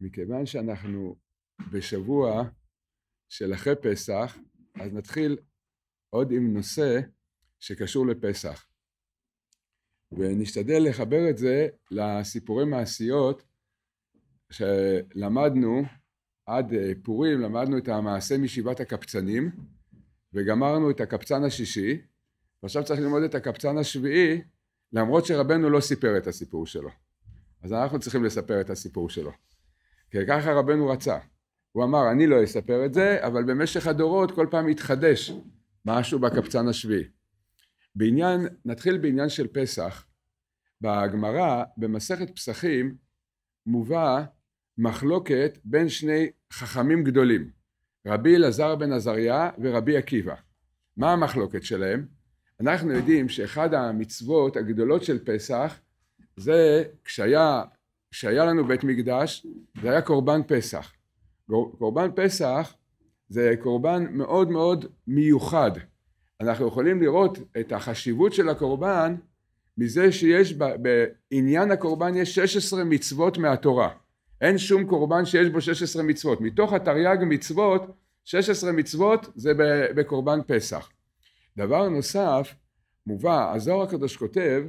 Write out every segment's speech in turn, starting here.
מכיוון שאנחנו בשבוע של אחרי פסח, אז נתחיל עוד עם נושא שקשור לפסח. ונשתדל לחבר את זה לסיפורי מעשיות שלמדנו עד אה, פורים, למדנו את המעשה משבעת הקפצנים, וגמרנו את הקפצן השישי, ועכשיו צריך ללמוד את הקפצן השביעי, למרות שרבנו לא סיפר את הסיפור שלו. אז אנחנו צריכים לספר את הסיפור שלו. כי ככה רבנו רצה. הוא אמר, אני לא אספר את זה, אבל במשך הדורות כל פעם התחדש משהו בקבצן השביעי. בעניין, נתחיל בעניין של פסח. בגמרא, במסכת פסחים, מובא מחלוקת בין שני חכמים גדולים, רבי אלעזר בן עזריה ורבי עקיבא. מה המחלוקת שלהם? אנחנו יודעים שאחד המצוות הגדולות של פסח זה כשהיה שהיה לנו בית מקדש זה היה קורבן פסח. קורבן פסח זה קורבן מאוד מאוד מיוחד. אנחנו יכולים לראות את החשיבות של הקורבן מזה שיש בעניין הקורבן יש 16 מצוות מהתורה. אין שום קורבן שיש בו 16 מצוות. מתוך התרי"ג מצוות 16 מצוות זה בקורבן פסח. דבר נוסף מובא הזוהר הקדוש כותב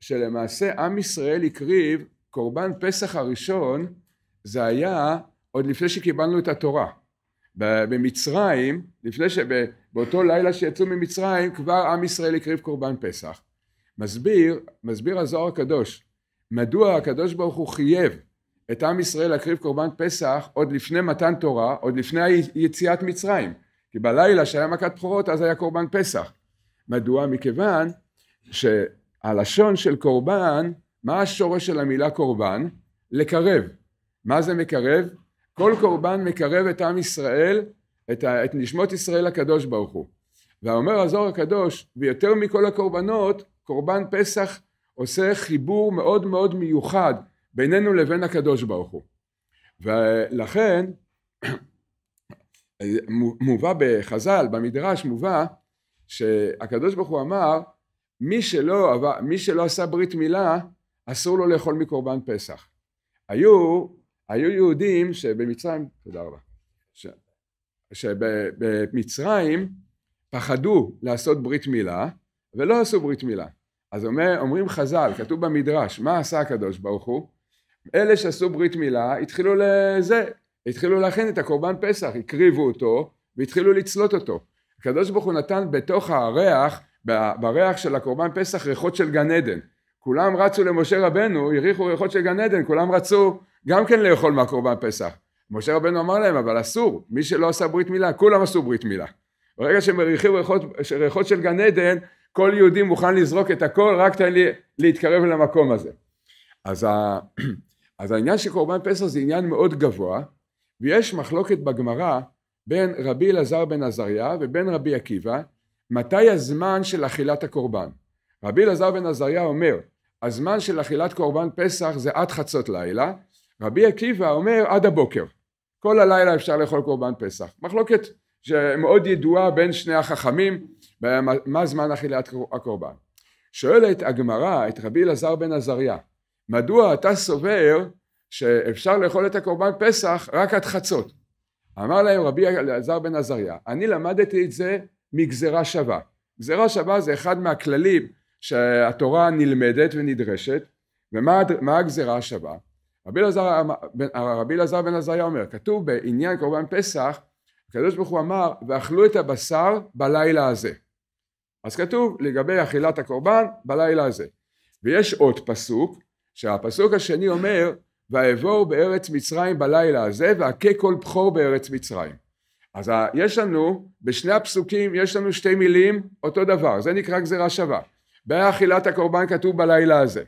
שלמעשה עם ישראל הקריב קורבן פסח הראשון זה היה עוד לפני שקיבלנו את התורה. במצרים, לפני שבאותו לילה שיצאו ממצרים, כבר עם ישראל הקריב קורבן פסח. מסביר, מסביר הזוהר הקדוש, מדוע הקדוש ברוך הוא חייב את עם ישראל להקריב קורבן פסח עוד לפני מתן תורה, עוד לפני יציאת מצרים. כי בלילה שהיה מכת בכורות אז היה קורבן פסח. מדוע? מכיוון שהלשון של קורבן מה השורש של המילה קורבן? לקרב. מה זה מקרב? כל קורבן מקרב את עם ישראל, את, ה, את נשמות ישראל הקדוש ברוך הוא. והאומר הזוהר הקדוש, ויותר מכל הקורבנות, קורבן פסח עושה חיבור מאוד מאוד מיוחד בינינו לבין הקדוש ברוך הוא. ולכן מובא בחז"ל, במדרש מובא, שהקדוש ברוך הוא אמר, מי שלא, מי שלא עשה ברית מילה, אסור לו לאכול מקורבן פסח. היו, היו יהודים שבמצרים, תודה רבה, ש, שבמצרים פחדו לעשות ברית מילה ולא עשו ברית מילה. אז אומר, אומרים חז"ל, כתוב במדרש, מה עשה הקדוש ברוך הוא? אלה שעשו ברית מילה התחילו לזה, התחילו להכין את הקורבן פסח, הקריבו אותו והתחילו לצלות אותו. הקדוש ברוך הוא נתן בתוך הריח, בריח של הקורבן פסח ריחות של גן עדן. כולם רצו למשה רבנו, הריחו ריחות של גן עדן, כולם רצו גם כן לאכול מהקורבן פסח. משה רבנו אמר להם, אבל אסור, מי שלא עשה ברית מילה, כולם עשו ברית מילה. ברגע שהם הריחו ריחות, ריחות של גן עדן, כל יהודי מוכן לזרוק את הכל, רק תן לי להתקרב למקום הזה. אז, ה... אז העניין של קורבן פסח זה עניין מאוד גבוה, ויש מחלוקת בגמרא בין רבי אלעזר בן עזריה ובין רבי עקיבא, מתי הזמן של אכילת הקורבן. רבי אלעזר בן עזריה אומר, הזמן של אכילת קורבן פסח זה עד חצות לילה, רבי עקיבא אומר עד הבוקר. כל הלילה אפשר לאכול קורבן פסח. מחלוקת שמאוד ידועה בין שני החכמים, מה זמן אכילת הקורבן. שואלת הגמרא את רבי אלעזר בן עזריה, מדוע אתה סובר שאפשר לאכול את הקורבן פסח רק עד חצות? אמר להם רבי אלעזר בן עזריה, אני למדתי את זה מגזרה שווה. גזרה שווה זה אחד מהכללים שהתורה נלמדת ונדרשת ומה הגזירה השווה? רבי אלעזר בן עזריה אומר כתוב בעניין קורבן פסח הקדוש ברוך הוא אמר ואכלו את הבשר בלילה הזה אז כתוב לגבי אכילת הקורבן בלילה הזה ויש עוד פסוק שהפסוק השני אומר ואעבור בארץ מצרים בלילה הזה והכה כל בכור בארץ מצרים אז יש לנו בשני הפסוקים יש לנו שתי מילים אותו דבר זה נקרא גזירה שווה באכילת הקורבן כתוב בלילה הזה.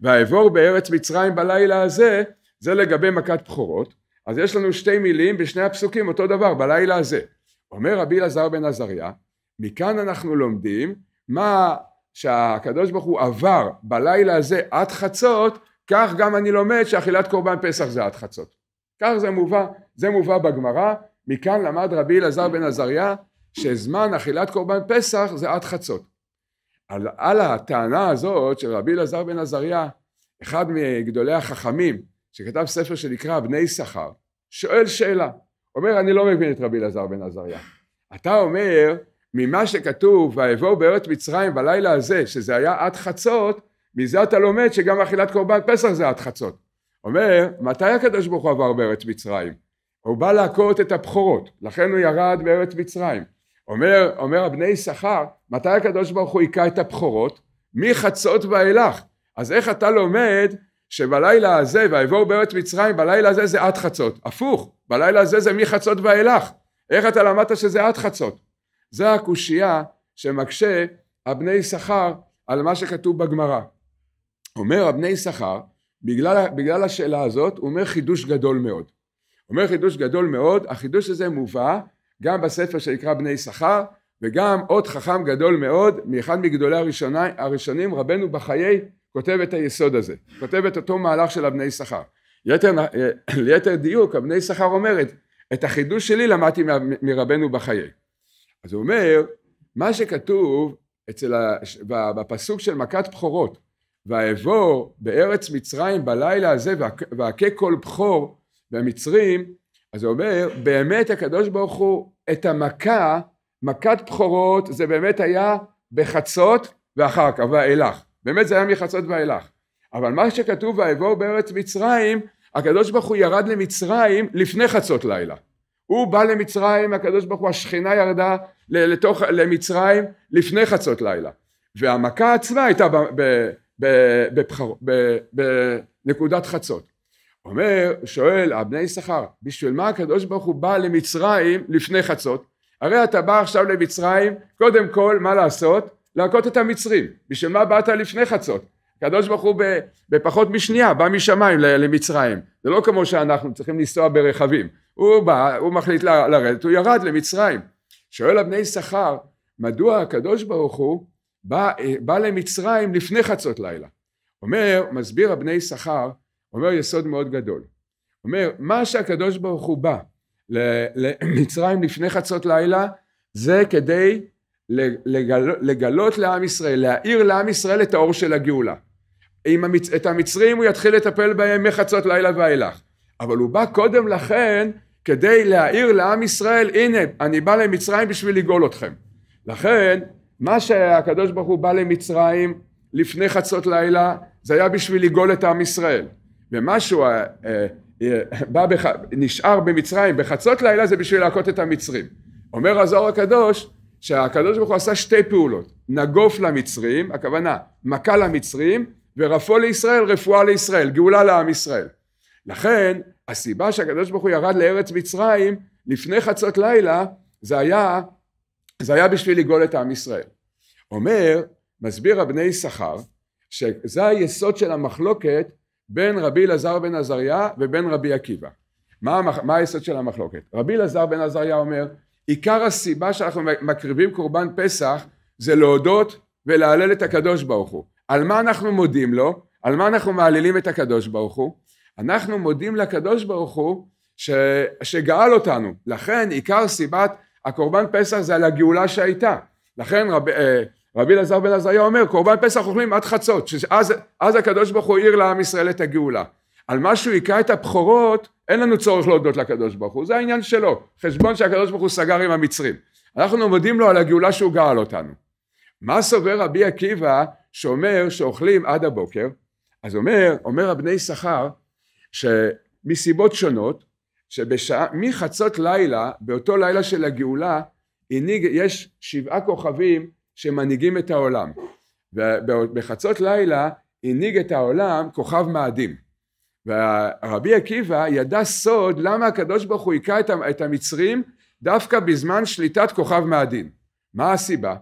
והאבור בארץ מצרים בלילה הזה, זה לגבי מכת בכורות. אז יש לנו שתי מילים בשני הפסוקים אותו דבר, בלילה הזה. אומר רבי אלעזר בן עזריה, מכאן אנחנו לומדים מה שהקדוש ברוך הוא עבר בלילה הזה עד חצות, כך גם אני לומד שאכילת קורבן פסח זה עד חצות. כך זה מובא, זה מובא בגמרא, מכאן למד רבי אלעזר בן עזריה שזמן אכילת קורבן פסח זה עד חצות. על, על הטענה הזאת של רבי אלעזר בן עזריה, אחד מגדולי החכמים, שכתב ספר שנקרא בני שכר, שואל שאלה. אומר, אני לא מבין את רבי אלעזר בן עזריה. אתה אומר, ממה שכתוב, ויבואו בארץ מצרים בלילה הזה, שזה היה עד חצות, מזה אתה לומד שגם אכילת קורבן פסח זה עד חצות. אומר, מתי הקדוש ברוך הוא עבר בארץ מצרים? הוא בא להכות את הבכורות, לכן הוא ירד בארץ מצרים. אומר, אומר הבני שכר, מתי הקדוש ברוך הוא היכה את הבכורות? מחצות ואילך. אז איך אתה לומד שבלילה הזה, ויבואו בארץ מצרים, בלילה הזה זה עד חצות. הפוך, בלילה הזה זה מחצות ואילך. איך אתה למדת שזה עד חצות? זה הקושייה שמקשה הבני שכר על מה שכתוב בגמרא. אומר הבני שכר, בגלל, בגלל השאלה הזאת, הוא אומר חידוש גדול מאוד. אומר חידוש גדול מאוד, החידוש הזה מובא גם בספר שנקרא בני שכר, וגם עוד חכם גדול מאוד מאחד מגדולי הראשונה, הראשונים רבנו בחיי כותב את היסוד הזה כותב את אותו מהלך של הבני שכר יתר, אה, ליתר דיוק הבני שכר אומרת את החידוש שלי למדתי מרבנו בחיי אז הוא אומר מה שכתוב אצל ה, בפסוק של מכת בכורות ואעבור בארץ מצרים בלילה הזה והכה כל בכור במצרים אז הוא אומר באמת הקדוש ברוך הוא את המכה מכת בכורות זה באמת היה בחצות ואחר כך ואילך, באמת זה היה מחצות ואילך, אבל מה שכתוב ויבואו בארץ מצרים, הקדוש ברוך הוא ירד למצרים לפני חצות לילה, הוא בא למצרים, הקדוש ברוך הוא, השכינה ירדה לתוך, למצרים לפני חצות לילה, והמכה עצמה הייתה בנקודת חצות. אומר, שואל הבני יששכר, בשביל מה הקדוש ברוך הוא בא למצרים לפני חצות? הרי אתה בא עכשיו למצרים, קודם כל, מה לעשות? להכות את המצרים. בשביל מה באת לפני חצות? הקדוש ברוך הוא בפחות משנייה בא משמיים למצרים. זה לא כמו שאנחנו צריכים לנסוע ברכבים. הוא בא, הוא מחליט לרדת, הוא ירד למצרים. שואל הבני שכר, מדוע הקדוש ברוך הוא בא, בא למצרים לפני חצות לילה? אומר, מסביר הבני שכר, אומר יסוד מאוד גדול. אומר, מה שהקדוש ברוך הוא בא למצרים לפני חצות לילה, זה כדי לגל, לגלות לעם ישראל, להאיר לעם ישראל את האור של הגאולה. עם המצ... את המצרים הוא יתחיל לטפל בהם מחצות לילה ואילך. אבל הוא בא קודם לכן כדי להאיר לעם ישראל, הנה, אני בא למצרים בשביל לגאול אתכם. לכן, מה שהקדוש ברוך הוא בא למצרים לפני חצות לילה, זה היה בשביל לגאול את עם ישראל. ומה שהוא אה, אה, בא בח... נשאר במצרים, בחצות לילה זה בשביל להכות את המצרים. אומר הזוהר הקדוש שהקדוש ברוך הוא עשה שתי פעולות, נגוף למצרים, הכוונה מכה למצרים, ורפוא לישראל, רפואה לישראל, גאולה לעם ישראל. לכן הסיבה שהקדוש ברוך הוא ירד לארץ מצרים לפני חצות לילה זה היה, זה היה בשביל לגאול את עם ישראל. אומר, מסביר הבני יששכר שזה היסוד של המחלוקת בין רבי אלעזר בן עזריה ובין רבי עקיבא. מה, מה היסוד של המחלוקת? רבי אלעזר בן עזריה אומר, עיקר הסיבה שאנחנו מקריבים קורבן פסח זה להודות ולהלל את הקדוש ברוך הוא. על מה אנחנו מודים לו? על מה אנחנו מעללים את הקדוש ברוך הוא? אנחנו מודים לקדוש ברוך הוא ש... שגאל אותנו. לכן עיקר סיבת הקורבן פסח זה על הגאולה שהייתה. לכן רב... אה, רבי אלעזר בן עזריה אומר, קורבן פסח אוכלים עד חצות, שאז, אז הקדוש ברוך הוא העיר לעם ישראל את הגאולה. על מה שהוא היכה את הבכורות, אין לנו צורך להודות לקדוש ברוך הוא, זה העניין שלו, חשבון שהקדוש ברוך הוא סגר עם המצרים. אנחנו מודים לו על הגאולה שהוא גאל אותנו. מה סובר רבי עקיבא שאומר שאוכלים עד הבוקר? אז אומר, אומר הבני יששכר, שמסיבות שונות, שבשעה, מחצות לילה, באותו לילה של הגאולה, יש שבעה כוכבים שמנהיגים את העולם. ובחצות לילה הנהיג את העולם כוכב מאדים. ורבי עקיבא ידע סוד למה הקדוש ברוך הוא היכה את המצרים דווקא בזמן שליטת כוכב מאדים. מה הסיבה?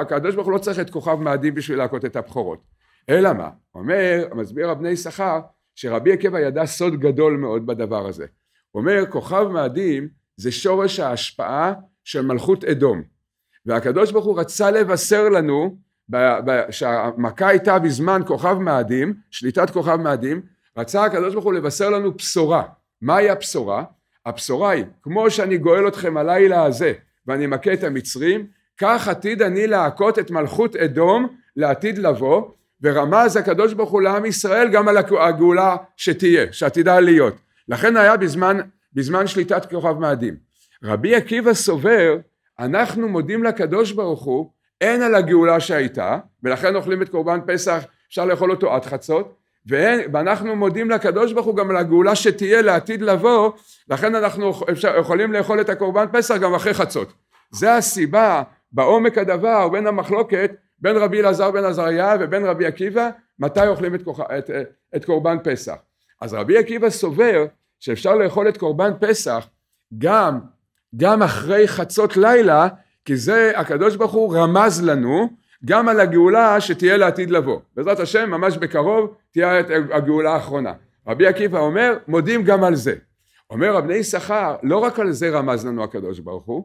הקדוש ברוך הוא לא צריך את כוכב מאדים בשביל להכות את הבכורות. אלא מה? אומר, מסביר רבני שכר, שרבי עקיבא ידע סוד גדול מאוד בדבר הזה. אומר, כוכב מאדים זה שורש ההשפעה של מלכות אדום. והקדוש ברוך הוא רצה לבשר לנו שהמכה הייתה בזמן כוכב מאדים, שליטת כוכב מאדים, רצה הקדוש ברוך הוא לבשר לנו בשורה. מהי הבשורה? הבשורה היא, כמו שאני גואל אתכם הלילה הזה ואני מכה את המצרים, כך עתיד אני להכות את מלכות אדום לעתיד לבוא, ורמז הקדוש ברוך הוא לעם ישראל גם על הגאולה שתהיה, שעתידה להיות. לכן היה בזמן, בזמן שליטת כוכב מאדים. רבי עקיבא סובר אנחנו מודים לקדוש ברוך הוא הן על הגאולה שהייתה ולכן אוכלים את קורבן פסח אפשר לאכול אותו עד חצות ואין, ואנחנו מודים לקדוש ברוך הוא גם על הגאולה שתהיה לעתיד לבוא לכן אנחנו אפשר, יכולים לאכול את הקורבן פסח גם אחרי חצות זה הסיבה בעומק הדבר בין המחלוקת בין רבי אלעזר בן עזריה ובין רבי עקיבא מתי אוכלים את, כוח, את, את קורבן פסח אז רבי עקיבא סובר שאפשר לאכול את קורבן פסח גם גם אחרי חצות לילה, כי זה הקדוש ברוך הוא רמז לנו גם על הגאולה שתהיה לעתיד לבוא. בעזרת השם ממש בקרוב תהיה את הגאולה האחרונה. רבי עקיבא אומר מודים גם על זה. אומר רבני יששכר לא רק על זה רמז לנו הקדוש ברוך הוא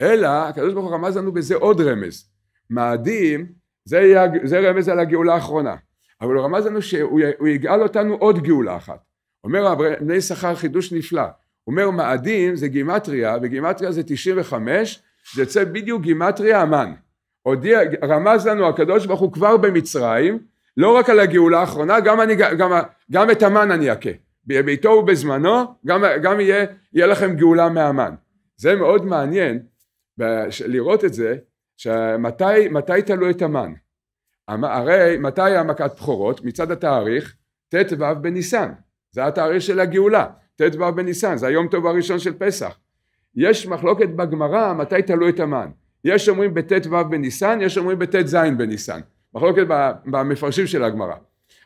אלא הקדוש ברוך הוא רמז לנו בזה עוד רמז. מאדים זה, זה רמז על הגאולה האחרונה אבל הוא רמז לנו שהוא יגאל אותנו עוד גאולה אחת. אומר רבני יששכר חידוש נפלא אומר מאדים זה גימטריה, וגימטריה זה 95, זה יוצא בדיוק גימטריה המן. הודיע, רמז לנו הקדוש ברוך הוא כבר במצרים, לא רק על הגאולה האחרונה, גם, אני, גם, גם את המן אני אכה. בעיתו ובזמנו, גם, גם יהיה, יהיה לכם גאולה מהמן. זה מאוד מעניין לראות את זה, שמתי מתי תלו את המן? הרי מתי המכת בכורות? מצד התאריך, ט"ו בניסן. זה התאריך של הגאולה. ט"ו בניסן, זה היום טוב הראשון של פסח. יש מחלוקת בגמרא מתי תלו את המן. יש אומרים בט"ו בניסן, יש אומרים בט"ז בניסן. מחלוקת במפרשים של הגמרא.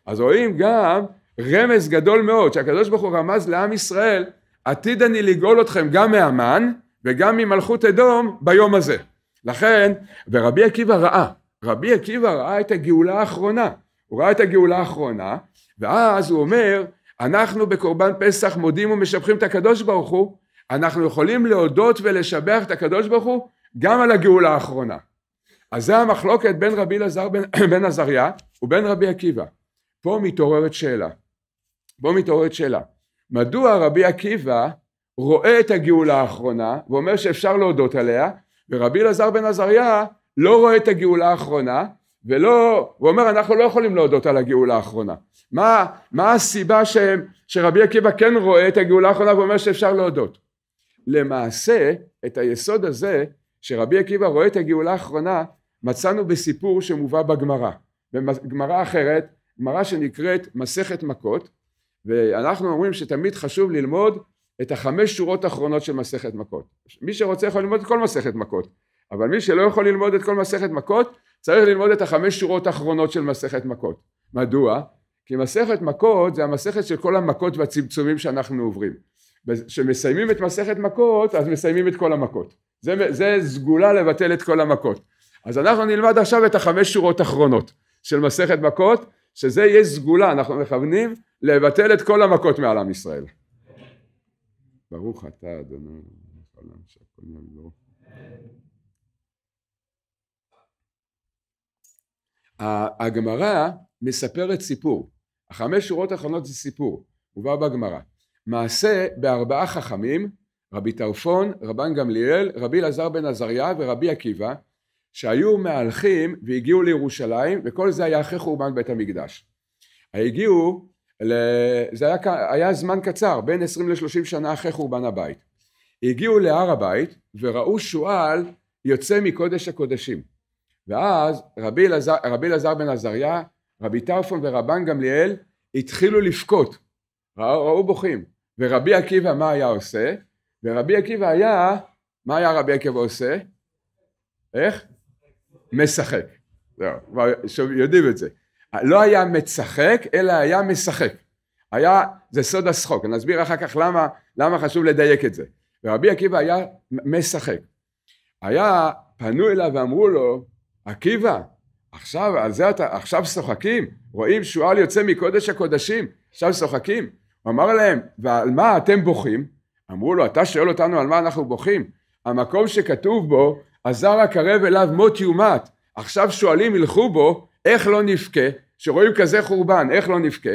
אז רואים גם רמז גדול מאוד, שהקדוש ברוך הוא רמז לעם ישראל, עתיד אני לגאול אתכם גם מהמן וגם ממלכות אדום ביום הזה. לכן, ורבי עקיבא ראה, רבי עקיבא ראה את הגאולה האחרונה. הוא ראה את הגאולה האחרונה, ואז הוא אומר, אנחנו בקורבן פסח מודים ומשבחים את הקדוש ברוך הוא, אנחנו יכולים להודות ולשבח את הקדוש ברוך הוא גם על הגאולה האחרונה. אז זה המחלוקת בין רבי אלעזר בן, בן עזריה ובין רבי עקיבא. פה מתעוררת שאלה. פה מתעוררת שאלה. מדוע רבי עקיבא רואה את הגאולה האחרונה ואומר שאפשר להודות עליה, ורבי אלעזר בן עזריה לא רואה את הגאולה האחרונה ולא, הוא אומר אנחנו לא יכולים להודות על הגאולה האחרונה. מה, מה הסיבה שהם, שרבי עקיבא כן רואה את הגאולה האחרונה ואומר שאפשר להודות? למעשה את היסוד הזה שרבי עקיבא רואה את הגאולה האחרונה מצאנו בסיפור שמובא בגמרא. בגמרא אחרת, גמרא שנקראת מסכת מכות ואנחנו אומרים שתמיד חשוב ללמוד את החמש שורות האחרונות של מסכת מכות. מי שרוצה יכול ללמוד את כל מסכת מכות אבל מי שלא יכול ללמוד את כל מסכת מכות צריך ללמוד את החמש שורות האחרונות של מסכת מכות. מדוע? כי מסכת מכות זה המסכת של כל המכות והצמצומים שאנחנו עוברים. כשמסיימים את מסכת מכות אז מסיימים את כל המכות. זה, זה סגולה לבטל את כל המכות. אז אנחנו נלמד עכשיו את החמש שורות האחרונות של מסכת מכות, שזה יהיה סגולה, אנחנו מכוונים לבטל את כל המכות מעל עם ישראל. ברוך אתה אדוני, הגמרא מספרת סיפור. החמש שורות האחרונות זה סיפור, מובא בגמרא. מעשה בארבעה חכמים, רבי טרפון, רבן גמליאל, רבי אלעזר בן עזריה ורבי עקיבא, שהיו מהלכים והגיעו לירושלים, וכל זה היה אחרי חורבן בית המקדש. הגיעו, זה היה, היה זמן קצר, בין עשרים לשלושים שנה אחרי חורבן הבית. הגיעו להר הבית וראו שועל יוצא מקודש הקודשים. ואז רבי אלעזר, רבי אלעזר בן עזריה, רבי טרפון ורבן גמליאל התחילו לבכות, ראו, ראו בוכים. ורבי עקיבא מה היה עושה? ורבי עקיבא היה, מה היה רבי עקיבא עושה? איך? משחק. זהו, יודעים את זה. לא היה מצחק, אלא היה משחק. היה, זה סוד השחוק, נסביר אחר כך למה, למה חשוב לדייק את זה. ורבי עקיבא היה משחק. היה, פנו אליו ואמרו לו, עקיבא, עכשיו, על זה אתה, עכשיו שוחקים? רואים שועל יוצא מקודש הקודשים, עכשיו שוחקים? הוא אמר להם, ועל מה אתם בוכים? אמרו לו, אתה שואל אותנו על מה אנחנו בוכים? המקום שכתוב בו, הזר הקרב אליו מות יומת, עכשיו שועלים ילכו בו, איך לא נבכה? שרואים כזה חורבן, איך לא נבכה?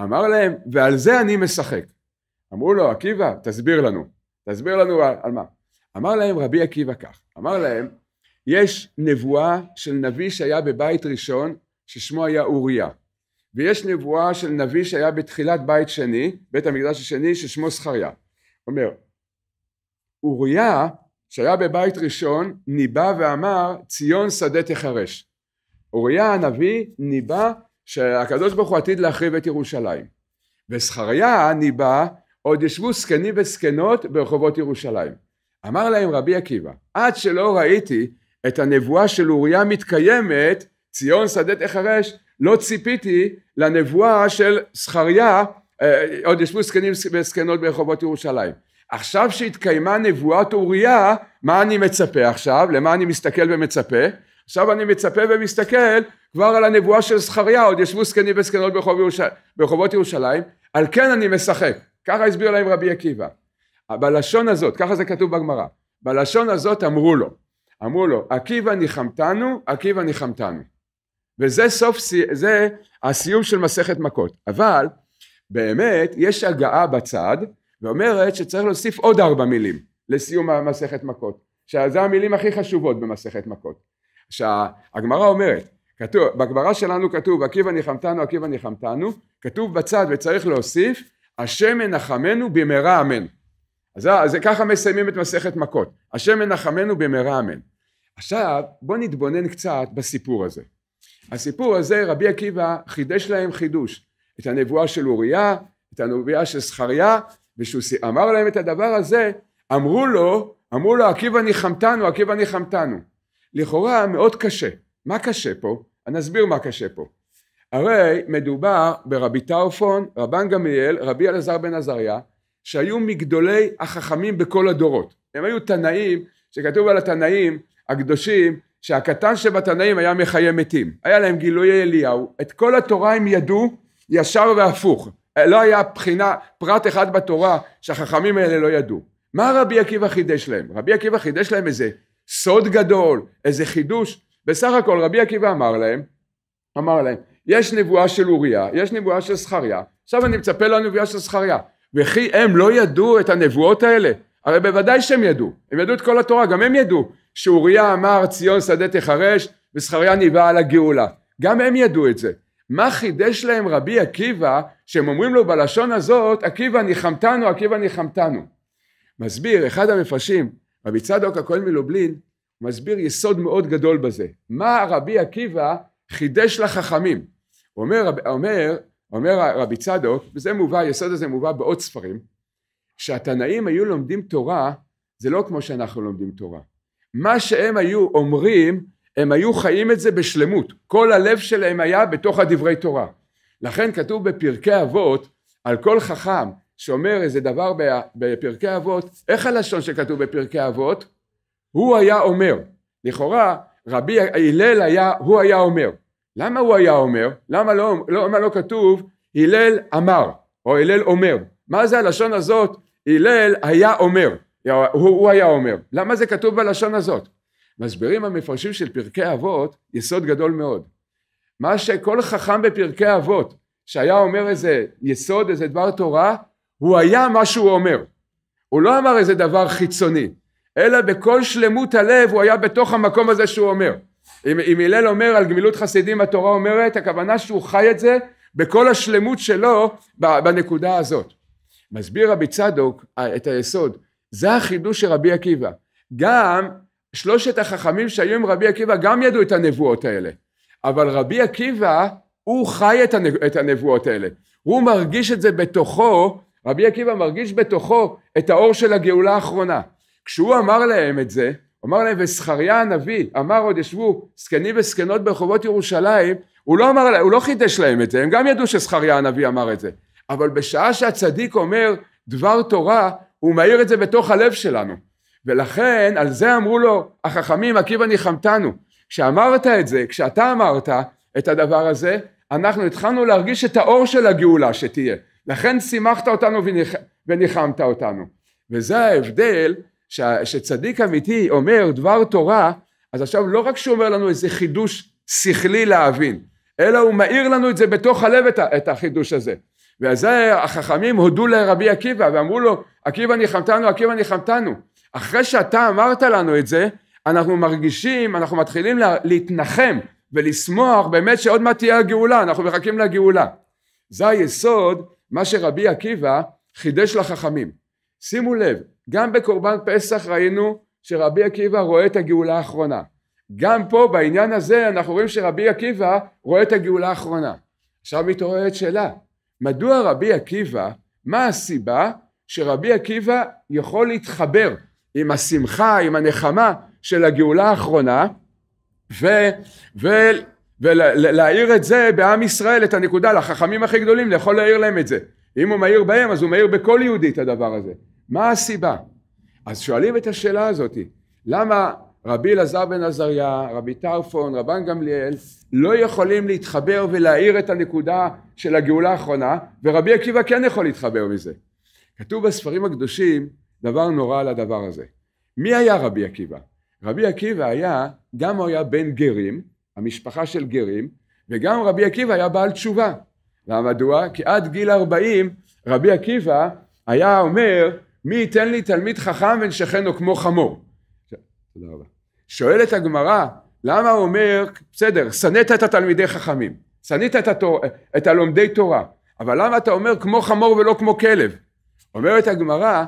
אמר להם, ועל זה אני משחק. אמרו לו, עקיבא, תסביר לנו. תסביר לנו על, על מה. אמר להם רבי עקיבא כך, אמר להם, יש נבואה של נביא שהיה בבית ראשון ששמו היה אוריה ויש נבואה של נביא שהיה בתחילת בית שני בית המקדש השני ששמו זכריה אומר אוריה שהיה בבית ראשון ניבא ואמר ציון שדה תחרש אוריה הנביא ניבא שהקדוש ברוך הוא עתיד להחריב את ירושלים וזכריה ניבא עוד ישבו זקנים וזקנות ברחובות ירושלים אמר להם רבי עקיבא עד שלא ראיתי את הנבואה של אוריה מתקיימת, ציון שדה תחרש, לא ציפיתי לנבואה של זכריה, אה, עוד ישבו זקנים וזקנות ברחובות ירושלים. עכשיו שהתקיימה נבואת אוריה, מה אני מצפה עכשיו? למה אני מסתכל ומצפה? עכשיו אני מצפה ומסתכל כבר על הנבואה של זכריה, עוד ישבו זקנים וזקנות ברחוב ירוש... ברחובות ירושלים, על כן אני משחק. ככה הסביר להם רבי עקיבא. בלשון הזאת, ככה זה כתוב בגמרא, בלשון הזאת אמרו לו. אמרו לו עקיבא ניחמתנו עקיבא ניחמתנו וזה סוף זה הסיום של מסכת מכות אבל באמת יש הגעה בצד ואומרת שצריך להוסיף עוד ארבע מילים לסיום המסכת מכות שזה המילים הכי חשובות במסכת מכות שהגמרא אומרת כתוב בגמרא שלנו כתוב עקיבא ניחמתנו עקיבא ניחמתנו כתוב בצד וצריך להוסיף השם ינחמנו במהרה אמן אז אה, אז ככה מסיימים את מסכת מכות. השם מנחמנו במהרה אמן. עכשיו בוא נתבונן קצת בסיפור הזה. הסיפור הזה רבי עקיבא חידש להם חידוש. את הנבואה של אוריה, את הנבואה של זכריה, וכשהוא אמר להם את הדבר הזה, אמרו לו, אמרו לו עקיבא ניחמתנו, עקיבא ניחמתנו. לכאורה מאוד קשה. מה קשה פה? אני אסביר מה קשה פה. הרי מדובר ברבי טרפון, רבן גמליאל, רבי אלעזר בן עזריה, שהיו מגדולי החכמים בכל הדורות. הם היו תנאים, שכתוב על התנאים הקדושים, שהקטן שבתנאים היה מחיי מתים. היה להם גילוי אליהו, את כל התורה הם ידעו ישר והפוך. לא היה בחינה, פרט אחד בתורה שהחכמים האלה לא ידעו. מה רבי עקיבא חידש להם? רבי עקיבא חידש להם איזה סוד גדול, איזה חידוש. בסך הכל רבי עקיבא אמר להם, אמר להם, יש נבואה של אוריה, יש נבואה של זכריה, עכשיו אני מצפה לנבואה של זכריה. וכי הם לא ידעו את הנבואות האלה? הרי בוודאי שהם ידעו, הם ידעו את כל התורה, גם הם ידעו שאוריה אמר ציון שדה תחרש וזכריה ניבא על הגאולה, גם הם ידעו את זה. מה חידש להם רבי עקיבא שהם אומרים לו בלשון הזאת עקיבא ניחמתנו עקיבא ניחמתנו מסביר אחד המפרשים רבי צדוק הכהן מלובלין מסביר יסוד מאוד גדול בזה מה רבי עקיבא חידש לחכמים אומר, אומר אומר רבי צדוק, וזה מובא, היסוד הזה מובא בעוד ספרים, שהתנאים היו לומדים תורה, זה לא כמו שאנחנו לומדים תורה. מה שהם היו אומרים, הם היו חיים את זה בשלמות. כל הלב שלהם היה בתוך הדברי תורה. לכן כתוב בפרקי אבות, על כל חכם שאומר איזה דבר בפרקי אבות, איך הלשון שכתוב בפרקי אבות? הוא היה אומר. לכאורה, רבי הלל היה, הוא היה אומר. למה הוא היה אומר? למה לא, לא, למה לא כתוב הלל אמר או הלל אומר? מה זה הלשון הזאת הלל היה אומר, הוא, הוא היה אומר, למה זה כתוב בלשון הזאת? מסבירים המפרשים של פרקי אבות יסוד גדול מאוד. מה שכל חכם בפרקי אבות שהיה אומר איזה יסוד, איזה דבר תורה, הוא היה מה שהוא אומר. הוא לא אמר איזה דבר חיצוני, אלא בכל שלמות הלב הוא היה בתוך המקום הזה שהוא אומר. אם, אם הלל אומר על גמילות חסידים התורה אומרת הכוונה שהוא חי את זה בכל השלמות שלו בנקודה הזאת. מסביר רבי צדוק אה, את היסוד זה החידוש של רבי עקיבא גם שלושת החכמים שהיו עם רבי עקיבא גם ידעו את הנבואות האלה אבל רבי עקיבא הוא חי את, הנב... את הנבואות האלה הוא מרגיש את זה בתוכו רבי עקיבא מרגיש בתוכו את האור של הגאולה האחרונה כשהוא אמר להם את זה אמר להם וזכריה הנביא אמר עוד ישבו זקנים וזקנות ברחובות ירושלים הוא לא, אמר, הוא לא חידש להם את זה הם גם ידעו שזכריה הנביא אמר את זה אבל בשעה שהצדיק אומר דבר תורה הוא מאיר את זה בתוך הלב שלנו ולכן על זה אמרו לו החכמים עקיבא ניחמתנו כשאמרת את זה כשאתה אמרת את הדבר הזה אנחנו התחלנו להרגיש את האור של הגאולה שתהיה לכן שימחת אותנו וניח... וניחמת אותנו וזה ההבדל ש, שצדיק אמיתי אומר דבר תורה, אז עכשיו לא רק שהוא אומר לנו איזה חידוש שכלי להבין, אלא הוא מאיר לנו את זה בתוך הלב, את, את החידוש הזה. ועל זה החכמים הודו לרבי עקיבא ואמרו לו, עקיבא ניחמתנו, עקיבא ניחמתנו. אחרי שאתה אמרת לנו את זה, אנחנו מרגישים, אנחנו מתחילים לה, להתנחם ולשמוח באמת שעוד מעט תהיה הגאולה, אנחנו מחכים לגאולה. זה היסוד, מה שרבי עקיבא חידש לחכמים. שימו לב, גם בקורבן פסח ראינו שרבי עקיבא רואה את הגאולה האחרונה. גם פה בעניין הזה אנחנו רואים שרבי עקיבא רואה את הגאולה האחרונה. עכשיו מתעוררת שאלה, מדוע רבי עקיבא, מה הסיבה שרבי עקיבא יכול להתחבר עם השמחה, עם הנחמה של הגאולה האחרונה ולהאיר את זה בעם ישראל, את הנקודה, לחכמים הכי גדולים, יכול להאיר להם את זה. אם הוא מאיר בהם אז הוא מאיר בכל יהודי את הדבר הזה. מה הסיבה? אז שואלים את השאלה הזאת, למה רבי אלעזר בן עזריה, רבי טרפון, רבן גמליאל, לא יכולים להתחבר ולהאיר את הנקודה של הגאולה האחרונה, ורבי עקיבא כן יכול להתחבר מזה. כתוב בספרים הקדושים דבר נורא על הדבר הזה. מי היה רבי עקיבא? רבי עקיבא היה, גם הוא היה בן גרים, המשפחה של גרים, וגם רבי עקיבא היה בעל תשובה. למה מדוע? כי עד גיל 40 רבי עקיבא היה אומר מי ייתן לי תלמיד חכם ונשכנו כמו חמור? תודה רבה. שואלת הגמרא, למה הוא אומר, בסדר, שנאת את התלמידי חכמים, שנאת את, התור, את הלומדי תורה, אבל למה אתה אומר כמו חמור ולא כמו כלב? אומרת הגמרא,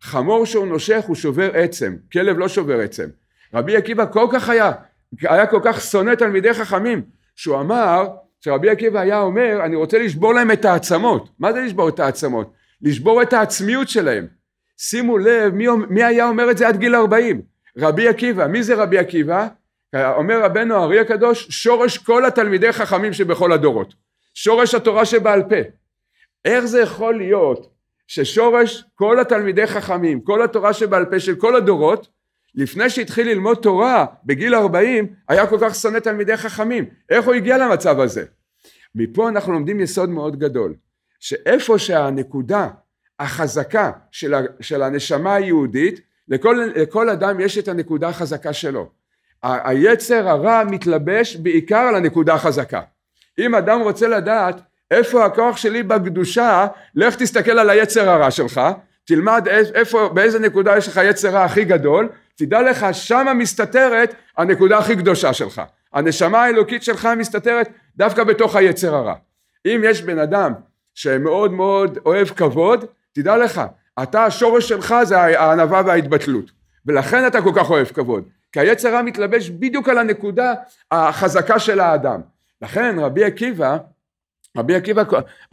חמור שהוא נושך הוא שובר עצם, כלב לא שובר עצם. רבי עקיבא כל כך היה, היה כל כך שונא תלמידי חכמים, שהוא אמר, שרבי עקיבא היה אומר, אני רוצה לשבור להם את העצמות. מה זה לשבור את העצמות? לשבור את העצמיות שלהם. שימו לב, מי, מי היה אומר את זה עד גיל 40? רבי עקיבא. מי זה רבי עקיבא? אומר רבנו הארי הקדוש, שורש כל התלמידי חכמים שבכל הדורות. שורש התורה שבעל פה. איך זה יכול להיות ששורש כל התלמידי חכמים, כל התורה שבעל פה של כל הדורות, לפני שהתחיל ללמוד תורה בגיל 40, היה כל כך שונא תלמידי חכמים. איך הוא הגיע למצב הזה? מפה אנחנו לומדים יסוד מאוד גדול, שאיפה שהנקודה החזקה של, ה, של הנשמה היהודית, לכל, לכל אדם יש את הנקודה החזקה שלו. ה, היצר הרע מתלבש בעיקר על הנקודה החזקה. אם אדם רוצה לדעת איפה הכוח שלי בקדושה, לך תסתכל על היצר הרע שלך, תלמד איפה, באיזה נקודה יש לך יצר רע הכי גדול, תדע לך שמה מסתתרת הנקודה הכי קדושה שלך. הנשמה האלוקית שלך מסתתרת דווקא בתוך היצר הרע. אם יש בן אדם שמאוד מאוד אוהב כבוד, תדע לך, אתה השורש שלך זה הענווה וההתבטלות. ולכן אתה כל כך אוהב כבוד. כי היצר רע מתלבש בדיוק על הנקודה החזקה של האדם. לכן רבי עקיבא, רבי עקיבא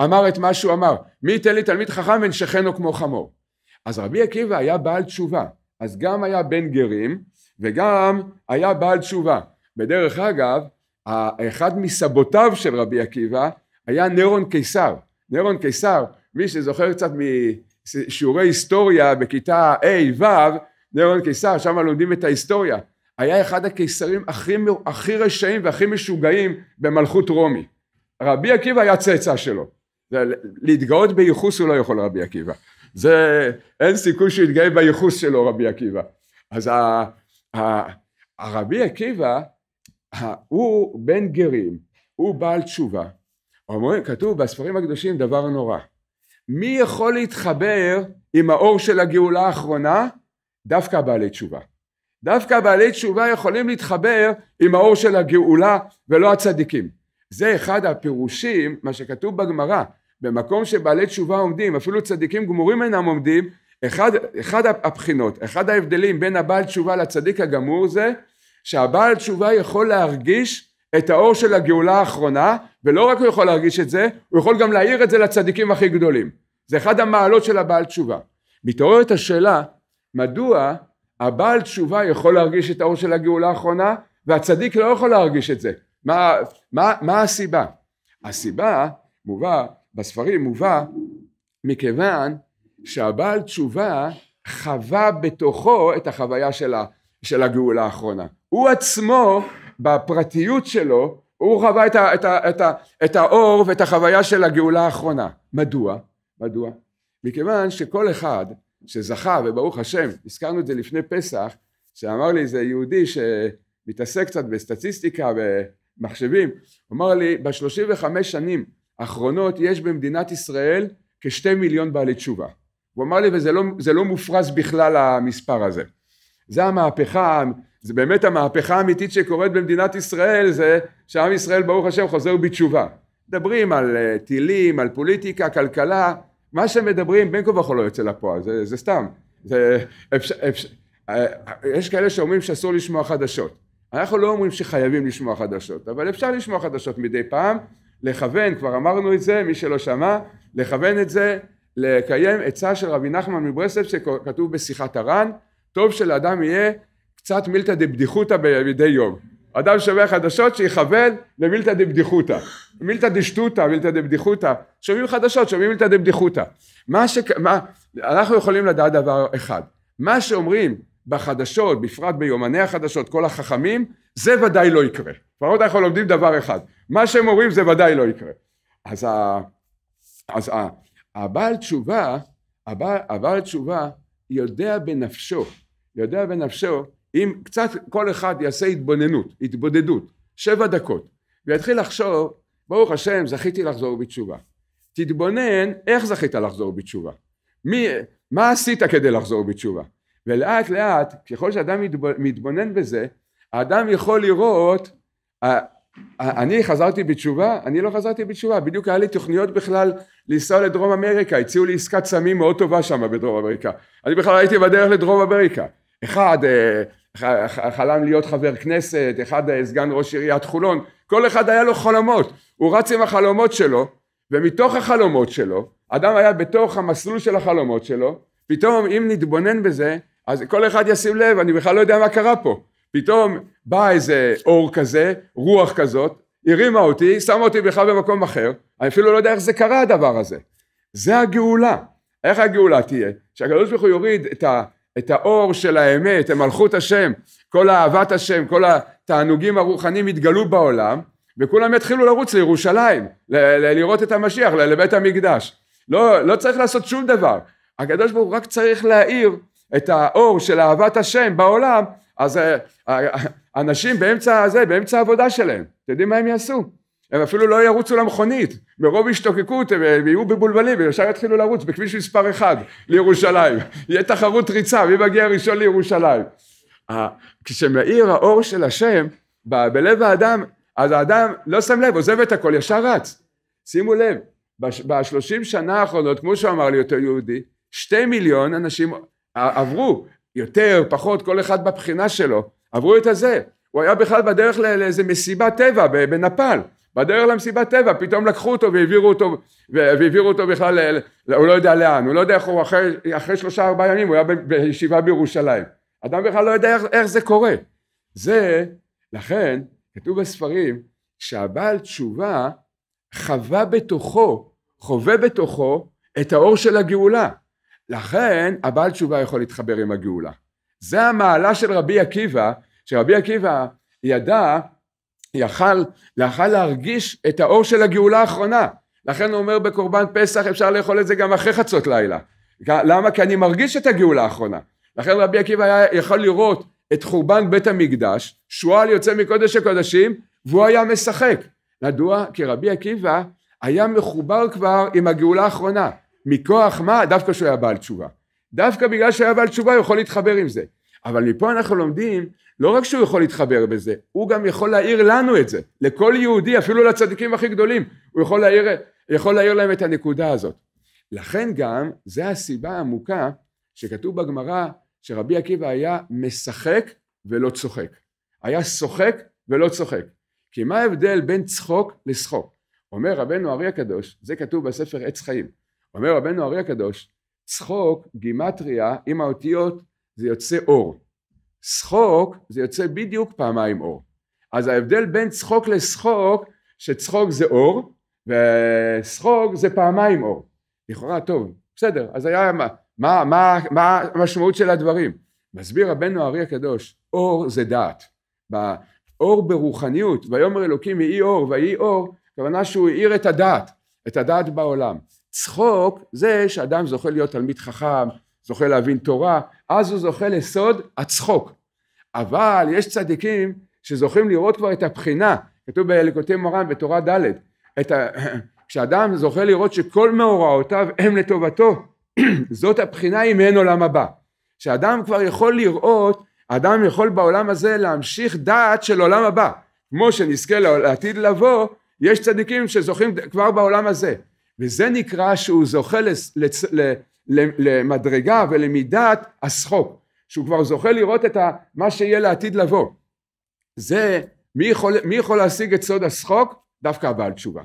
אמר את מה שהוא אמר, מי ייתן לי תלמיד חכם ואין ונשכנו כמו חמור. אז רבי עקיבא היה בעל תשובה, אז גם היה בן גרים וגם היה בעל תשובה. בדרך אגב, אחד מסבותיו של רבי עקיבא היה נרון קיסר. נרון קיסר מי שזוכר קצת משיעורי היסטוריה בכיתה ה ו', נרון קיסר, שם לומדים את ההיסטוריה. היה אחד הקיסרים הכי, הכי רשעים והכי משוגעים במלכות רומי. רבי עקיבא היה צאצא שלו. להתגאות בייחוס הוא לא יכול רבי עקיבא. זה, אין סיכוי שהוא יתגאה בייחוס שלו רבי עקיבא. אז ה, ה, הרבי עקיבא הוא בן גרים, הוא בעל תשובה. אומרים, כתוב בספרים הקדושים דבר נורא. מי יכול להתחבר עם האור של הגאולה האחרונה? דווקא בעלי תשובה. דווקא בעלי תשובה יכולים להתחבר עם האור של הגאולה ולא הצדיקים. זה אחד הפירושים, מה שכתוב בגמרא, במקום שבעלי תשובה עומדים, אפילו צדיקים גמורים אינם עומדים, אחד, אחד הבחינות, אחד ההבדלים בין הבעל תשובה לצדיק הגמור זה שהבעל תשובה יכול להרגיש את האור של הגאולה האחרונה, ולא רק הוא יכול להרגיש את זה, הוא יכול גם להעיר את זה לצדיקים הכי גדולים. זה אחד המעלות של הבעל תשובה. מתעוררת השאלה, מדוע הבעל תשובה יכול להרגיש את האור של הגאולה האחרונה, והצדיק לא יכול להרגיש את זה? מה, מה, מה הסיבה? הסיבה מובא, בספרים מובא, מכיוון שהבעל תשובה חווה בתוכו את החוויה של הגאולה האחרונה. הוא עצמו בפרטיות שלו, הוא חווה את, ה, את, ה, את, ה, את האור ואת החוויה של הגאולה האחרונה. מדוע? מדוע? מכיוון שכל אחד שזכה, וברוך השם, הזכרנו את זה לפני פסח, שאמר לי איזה יהודי שמתעסק קצת בסטטיסטיקה ומחשבים, אמר לי, ב-35 שנים האחרונות יש במדינת ישראל כשתי מיליון בעלי תשובה. הוא אמר לי, וזה לא, לא מופרז בכלל המספר הזה. זה המהפכה זה באמת המהפכה האמיתית שקורית במדינת ישראל, זה שעם ישראל ברוך השם חוזר בתשובה. מדברים על אה, טילים, על פוליטיקה, כלכלה, מה שמדברים בין כה וכה לא יוצא לפועל, זה, זה סתם. זה, אפשר, אפשר, אה, יש כאלה שאומרים שאסור לשמוע חדשות. אנחנו לא אומרים שחייבים לשמוע חדשות, אבל אפשר לשמוע חדשות מדי פעם, לכוון, כבר אמרנו את זה, מי שלא שמע, לכוון את זה, לקיים עצה של רבי נחמן מברסלב שכתוב בשיחת הר"ן, טוב שלאדם יהיה קצת מילתא דבדיחותא בידי יום. אדם שומע חדשות שיכוון למילתא דבדיחותא. מילתא דשטותא, מילתא דבדיחותא. שומעים חדשות, שומעים מילתא דבדיחותא. מה ש... מה... אנחנו יכולים לדעת דבר אחד. מה שאומרים בחדשות, בפרט ביומני החדשות, כל החכמים, זה ודאי לא יקרה. לפחות אנחנו לומדים דבר אחד. מה שהם אומרים זה ודאי לא יקרה. אז, ה... אז ה... הבעל תשובה, הבעל, הבעל תשובה יודע בנפשו, יודע בנפשו אם קצת כל אחד יעשה התבוננות, התבודדות, שבע דקות, ויתחיל לחשוב, ברוך השם, זכיתי לחזור בתשובה. תתבונן איך זכית לחזור בתשובה. מי, מה עשית כדי לחזור בתשובה? ולאט לאט, ככל שאדם מתבונן בזה, האדם יכול לראות, אני חזרתי בתשובה, אני לא חזרתי בתשובה, בדיוק היה לי תוכניות בכלל לנסוע לדרום אמריקה, הציעו לי עסקת סמים מאוד טובה שם בדרום אמריקה, אני בכלל הייתי בדרך לדרום אמריקה, אחד אה, חלם להיות חבר כנסת, אחד אה, סגן ראש עיריית חולון, כל אחד היה לו חלומות, הוא רץ עם החלומות שלו, ומתוך החלומות שלו, אדם היה בתוך המסלול של החלומות שלו, פתאום אם נתבונן בזה, אז כל אחד ישים לב, אני בכלל לא יודע מה קרה פה, פתאום בא איזה אור כזה, רוח כזאת, הרימה אותי, שמה אותי בכלל במקום אחר, אני אפילו לא יודע איך זה קרה הדבר הזה. זה הגאולה. איך הגאולה תהיה? שהקדוש ברוך הוא יוריד את ה... את האור של האמת, את מלכות השם, כל אהבת השם, כל התענוגים הרוחניים התגלו בעולם, וכולם יתחילו לרוץ לירושלים, ל- ל- לראות את המשיח, ל- לבית המקדש. לא, לא צריך לעשות שום דבר. הקדוש ברוך הוא רק צריך להאיר את האור של אהבת השם בעולם, אז אה, אה, אנשים באמצע הזה, באמצע העבודה שלהם, אתם יודעים מה הם יעשו? הם אפילו לא ירוצו למכונית, מרוב השתוקקות הם יהיו מבולבלים וישר יתחילו לרוץ בכביש מספר 1 לירושלים, יהיה תחרות ריצה, מי מגיע ראשון לירושלים. אה, כשמאיר האור של השם בלב האדם, אז האדם לא שם לב, עוזב את הכל, ישר רץ. שימו לב, בשלושים שנה האחרונות, כמו שהוא אמר לי אותו יהודי, שתי מיליון אנשים עברו, יותר, פחות, כל אחד בבחינה שלו, עברו את הזה. הוא היה בכלל בדרך לאיזה מסיבת טבע בנפאל. בדרך למסיבת טבע פתאום לקחו אותו והעבירו אותו, והעבירו אותו בכלל, ל, הוא לא יודע לאן, הוא לא יודע איך הוא, אחרי, אחרי שלושה ארבעה ימים הוא היה בישיבה בירושלים. אדם בכלל לא יודע איך, איך זה קורה. זה, לכן, כתוב בספרים שהבעל תשובה חווה בתוכו, חווה בתוכו את האור של הגאולה. לכן הבעל תשובה יכול להתחבר עם הגאולה. זה המעלה של רבי עקיבא, שרבי עקיבא ידע יכל, יכל להרגיש את האור של הגאולה האחרונה. לכן הוא אומר בקורבן פסח אפשר לאכול את זה גם אחרי חצות לילה. למה? כי אני מרגיש את הגאולה האחרונה. לכן רבי עקיבא היה יכול לראות את חורבן בית המקדש, שועל יוצא מקודש הקודשים, והוא היה משחק. מדוע? כי רבי עקיבא היה מחובר כבר עם הגאולה האחרונה. מכוח מה? דווקא שהוא היה בעל תשובה. דווקא בגלל שהיה בעל תשובה הוא יכול להתחבר עם זה. אבל מפה אנחנו לומדים לא רק שהוא יכול להתחבר בזה, הוא גם יכול להעיר לנו את זה, לכל יהודי, אפילו לצדיקים הכי גדולים, הוא יכול להעיר, יכול להעיר להם את הנקודה הזאת. לכן גם, זה הסיבה העמוקה שכתוב בגמרא שרבי עקיבא היה משחק ולא צוחק. היה שוחק ולא צוחק. כי מה ההבדל בין צחוק לשחוק? אומר רבנו ארי הקדוש, זה כתוב בספר עץ חיים, אומר רבנו ארי הקדוש, צחוק, גימטריה, עם האותיות, זה יוצא אור. שחוק זה יוצא בדיוק פעמיים אור. אז ההבדל בין צחוק לשחוק, שצחוק זה אור, ושחוק זה פעמיים אור. לכאורה, טוב, בסדר, אז היה מה, מה, מה, מה המשמעות של הדברים? מסביר רבנו הארי הקדוש, אור זה דעת. אור ברוחניות, ויאמר אלוקים יהי אור ויהי אור, הכוונה שהוא האיר את הדעת, את הדעת בעולם. צחוק זה שאדם זוכה להיות תלמיד חכם, זוכה להבין תורה, אז הוא זוכה לסוד הצחוק. אבל יש צדיקים שזוכים לראות כבר את הבחינה, כתוב בליקוטי מורן בתורה ד', את ה... כשאדם זוכה לראות שכל מאורעותיו הם לטובתו, זאת הבחינה אם אין עולם הבא. שאדם כבר יכול לראות, אדם יכול בעולם הזה להמשיך דעת של עולם הבא. כמו שנזכה לעתיד לבוא, יש צדיקים שזוכים כבר בעולם הזה. וזה נקרא שהוא זוכה לצ... למדרגה ולמידת השחוק, שהוא כבר זוכה לראות את ה, מה שיהיה לעתיד לבוא. זה, מי יכול, מי יכול להשיג את סוד השחוק? דווקא הבעל תשובה.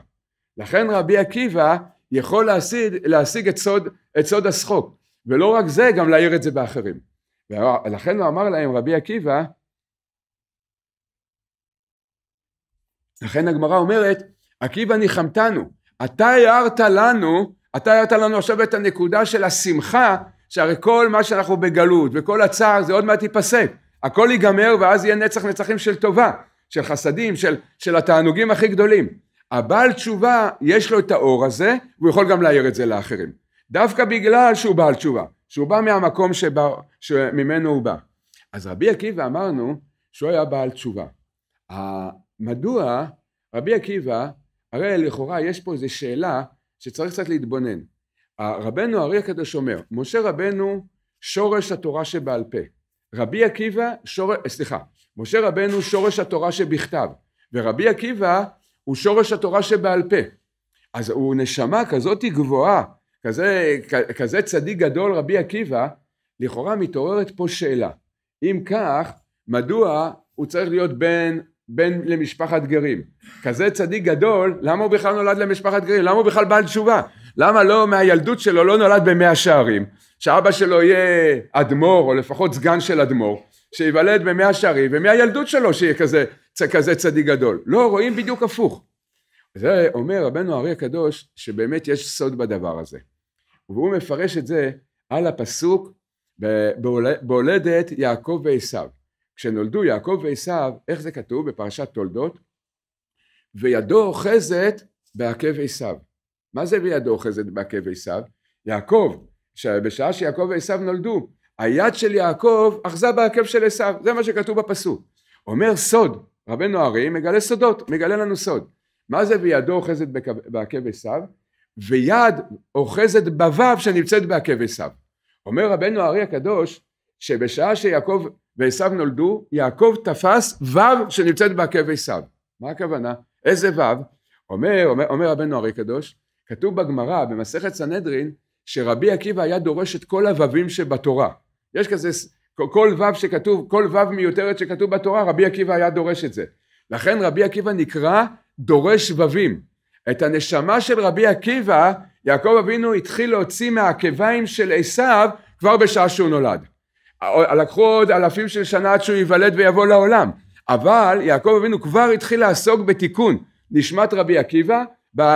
לכן רבי עקיבא יכול להשיג, להשיג את, סוד, את סוד השחוק, ולא רק זה, גם להעיר את זה באחרים. ולכן הוא אמר להם רבי עקיבא, לכן הגמרא אומרת, עקיבא ניחמתנו, אתה הערת לנו אתה הראת לנו עכשיו את הנקודה של השמחה, שהרי כל מה שאנחנו בגלות וכל הצער זה עוד מעט ייפסק. הכל ייגמר ואז יהיה נצח נצחים של טובה, של חסדים, של, של התענוגים הכי גדולים. הבעל תשובה יש לו את האור הזה, והוא יכול גם להעיר את זה לאחרים. דווקא בגלל שהוא בעל תשובה, שהוא בא מהמקום שבא, שממנו הוא בא. אז רבי עקיבא אמרנו שהוא היה בעל תשובה. מדוע רבי עקיבא, הרי לכאורה יש פה איזו שאלה שצריך קצת להתבונן. רבנו אריה הקדוש אומר, משה רבנו שורש התורה שבעל פה. רבי עקיבא, שורש, סליחה, משה רבנו שורש התורה שבכתב, ורבי עקיבא הוא שורש התורה שבעל פה. אז הוא נשמה כזאת גבוהה, כזה, כזה צדיק גדול רבי עקיבא, לכאורה מתעוררת פה שאלה. אם כך, מדוע הוא צריך להיות בן בן למשפחת גרים. כזה צדיק גדול, למה הוא בכלל נולד למשפחת גרים? למה הוא בכלל בעל תשובה? למה לא מהילדות שלו לא נולד במאה שערים? שאבא שלו יהיה אדמו"ר, או לפחות סגן של אדמו"ר, שייוולד במאה שערים, ומהילדות שלו שיהיה כזה, כזה צדיק גדול. לא, רואים בדיוק הפוך. זה אומר רבנו הרי הקדוש, שבאמת יש סוד בדבר הזה. והוא מפרש את זה על הפסוק בהולדת יעקב ועשיו. כשנולדו יעקב ועשיו, איך זה כתוב בפרשת תולדות? וידו אוחזת בעקב עשיו. מה זה וידו אוחזת בעקב עשיו? יעקב, בשעה שיעקב ועשיו נולדו, היד של יעקב אחזה בעקב של עשיו, זה מה שכתוב בפסוק. אומר סוד, רבנו הרי מגלה סודות, מגלה לנו סוד. מה זה וידו אוחזת בעקב עשיו? ויד אוחזת בוו שנמצאת בעקב עשיו. אומר רבנו הארי הקדוש שבשעה שיעקב ועשיו נולדו, יעקב תפס ו' שנמצאת בעקב עשיו. מה הכוונה? איזה ו'? אומר, אומר, אומר רבנו הרי קדוש, כתוב בגמרא במסכת סנהדרין שרבי עקיבא היה דורש את כל הוווים שבתורה. יש כזה, כל ו"ו שכתוב, כל ו"ו מיותרת שכתוב בתורה, רבי עקיבא היה דורש את זה. לכן רבי עקיבא נקרא דורש ו"בים. את הנשמה של רבי עקיבא, יעקב אבינו התחיל להוציא מהעקביים של עשיו כבר בשעה שהוא נולד. לקחו עוד אלפים של שנה עד שהוא ייוולד ויבוא לעולם. אבל יעקב אבינו כבר התחיל לעסוק בתיקון נשמת רבי עקיבא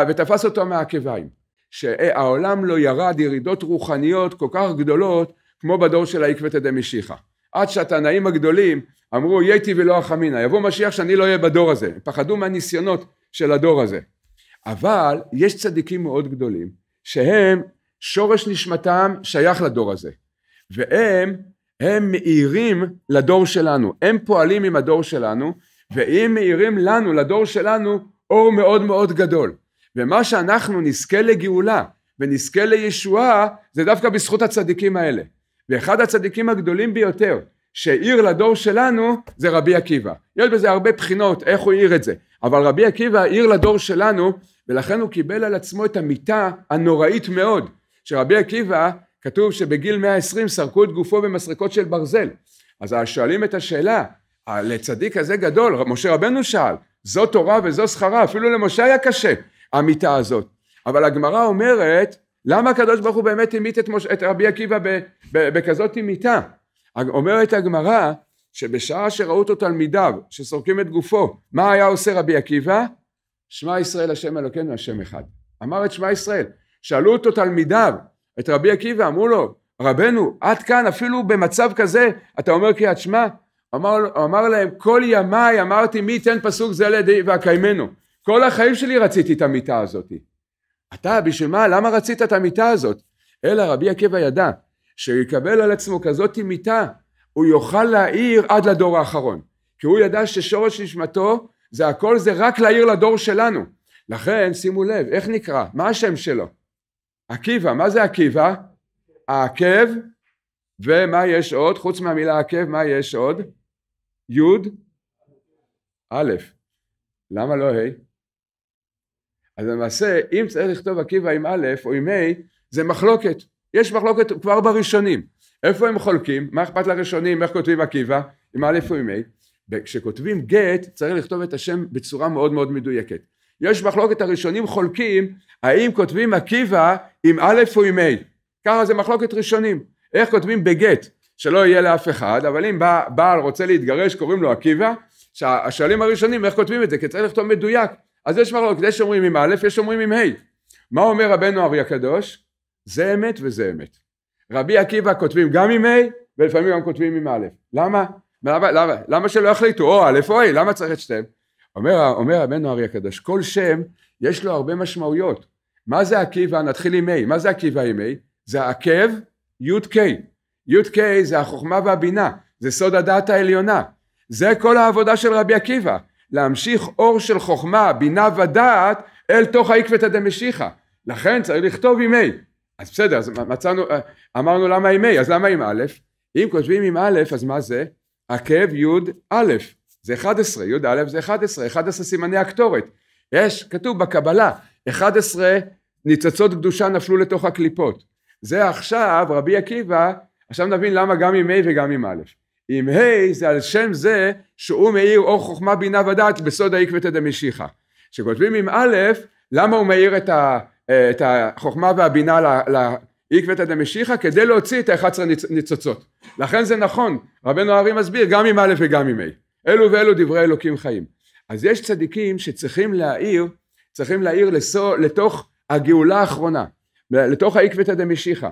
ותפס אותו מהעקביים. שהעולם לא ירד ירידות רוחניות כל כך גדולות כמו בדור של העקבתא דמשיחא. עד שהתנאים הגדולים אמרו ייתי ולא אחמינא, יבוא משיח שאני לא אהיה בדור הזה. פחדו מהניסיונות של הדור הזה. אבל יש צדיקים מאוד גדולים שהם שורש נשמתם שייך לדור הזה. והם הם מאירים לדור שלנו, הם פועלים עם הדור שלנו, ואם מאירים לנו, לדור שלנו, אור מאוד מאוד גדול. ומה שאנחנו נזכה לגאולה ונזכה לישועה, זה דווקא בזכות הצדיקים האלה. ואחד הצדיקים הגדולים ביותר שהאיר לדור שלנו, זה רבי עקיבא. יש בזה הרבה בחינות איך הוא האיר את זה, אבל רבי עקיבא האיר לדור שלנו, ולכן הוא קיבל על עצמו את המיטה הנוראית מאוד, שרבי עקיבא כתוב שבגיל 120 סרקו את גופו במסרקות של ברזל. אז שואלים את השאלה, אה, לצדיק כזה גדול, משה רבנו שאל, זו תורה וזו שכרה, אפילו למשה היה קשה המיטה הזאת. אבל הגמרא אומרת, למה הקדוש ברוך הוא באמת המית את, מוש... את רבי עקיבא ב... ב... בכזאת מיטה? אומרת הגמרא, שבשעה שראו אותו תלמידיו, שסורקים את גופו, מה היה עושה רבי עקיבא? שמע ישראל השם אלוקינו השם אחד. אמר את שמע ישראל. שאלו אותו תלמידיו, את רבי עקיבא, אמרו לו, רבנו, עד כאן אפילו במצב כזה אתה אומר קריאת שמע? אמר, אמר להם, כל ימיי אמרתי מי ייתן פסוק זה לידי ואקיימנו. כל החיים שלי רציתי את המיטה הזאת. אתה, בשביל מה, למה רצית את המיטה הזאת? אלא רבי עקיבא ידע שיקבל על עצמו כזאת מיטה, הוא יוכל להעיר עד לדור האחרון. כי הוא ידע ששורש נשמתו זה הכל זה רק להעיר לדור שלנו. לכן שימו לב, איך נקרא? מה השם שלו? עקיבא, מה זה עקיבא? העקב, ומה יש עוד? חוץ מהמילה עקב, מה יש עוד? יוד, א', למה לא ה'? אז למעשה, אם צריך לכתוב עקיבא עם א' או עם ה', זה מחלוקת. יש מחלוקת כבר בראשונים. איפה הם חולקים? מה אכפת לראשונים? איך כותבים עקיבא? עם א' או עם ה'? כשכותבים גט, צריך לכתוב את השם בצורה מאוד מאוד מדויקת. יש מחלוקת הראשונים חולקים האם כותבים עקיבא עם א' או עם ה' ככה זה מחלוקת ראשונים איך כותבים בגט שלא יהיה לאף אחד אבל אם בא, בעל רוצה להתגרש קוראים לו עקיבא השואלים הראשונים איך כותבים את זה כי צריך לכתוב מדויק אז יש מחלוקת יש אומרים עם א' יש אומרים עם ה' מה אומר רבנו אריה הקדוש זה אמת וזה אמת רבי עקיבא כותבים גם עם ה' ולפעמים גם כותבים עם א' למה? למה, למה, למה שלא יחליטו או א' או ה' למה צריך את שתיהם? אומר, אומר רבנו אריה הקדוש, כל שם יש לו הרבה משמעויות. מה זה עקיבא? נתחיל עם מי. מה זה עקיבא עם מי? זה עקב י"ק. י"ק זה החוכמה והבינה, זה סוד הדעת העליונה. זה כל העבודה של רבי עקיבא, להמשיך אור של חוכמה, בינה ודעת אל תוך העקבתא דמשיחא. לכן צריך לכתוב עם מי. אז בסדר, אז מצאנו, אה, אמרנו למה עם מי, אז למה עם א'? אם כותבים עם א', אז מה זה? עקב י' א'. זה 11, י"א זה 11, 11 סימני הקטורת. יש, כתוב בקבלה, 11 ניצצות קדושה נפלו לתוך הקליפות. זה עכשיו, רבי עקיבא, עכשיו נבין למה גם עם ה' וגם עם א'. עם ה' זה על שם זה שהוא מאיר אור חוכמה בינה ודעת בסוד העקבתא דמשיחא. כשכותבים עם א', למה הוא מאיר את, ה, אה, את החוכמה והבינה לעקבתא דמשיחא? כדי להוציא את ה-11 ניצוצות. לכן זה נכון, רבנו ארי מסביר גם עם א' וגם עם ה'. אלו ואלו דברי אלוקים חיים. אז יש צדיקים שצריכים להעיר, צריכים להעיר לסו, לתוך הגאולה האחרונה, לתוך העקבתא דמשיחא.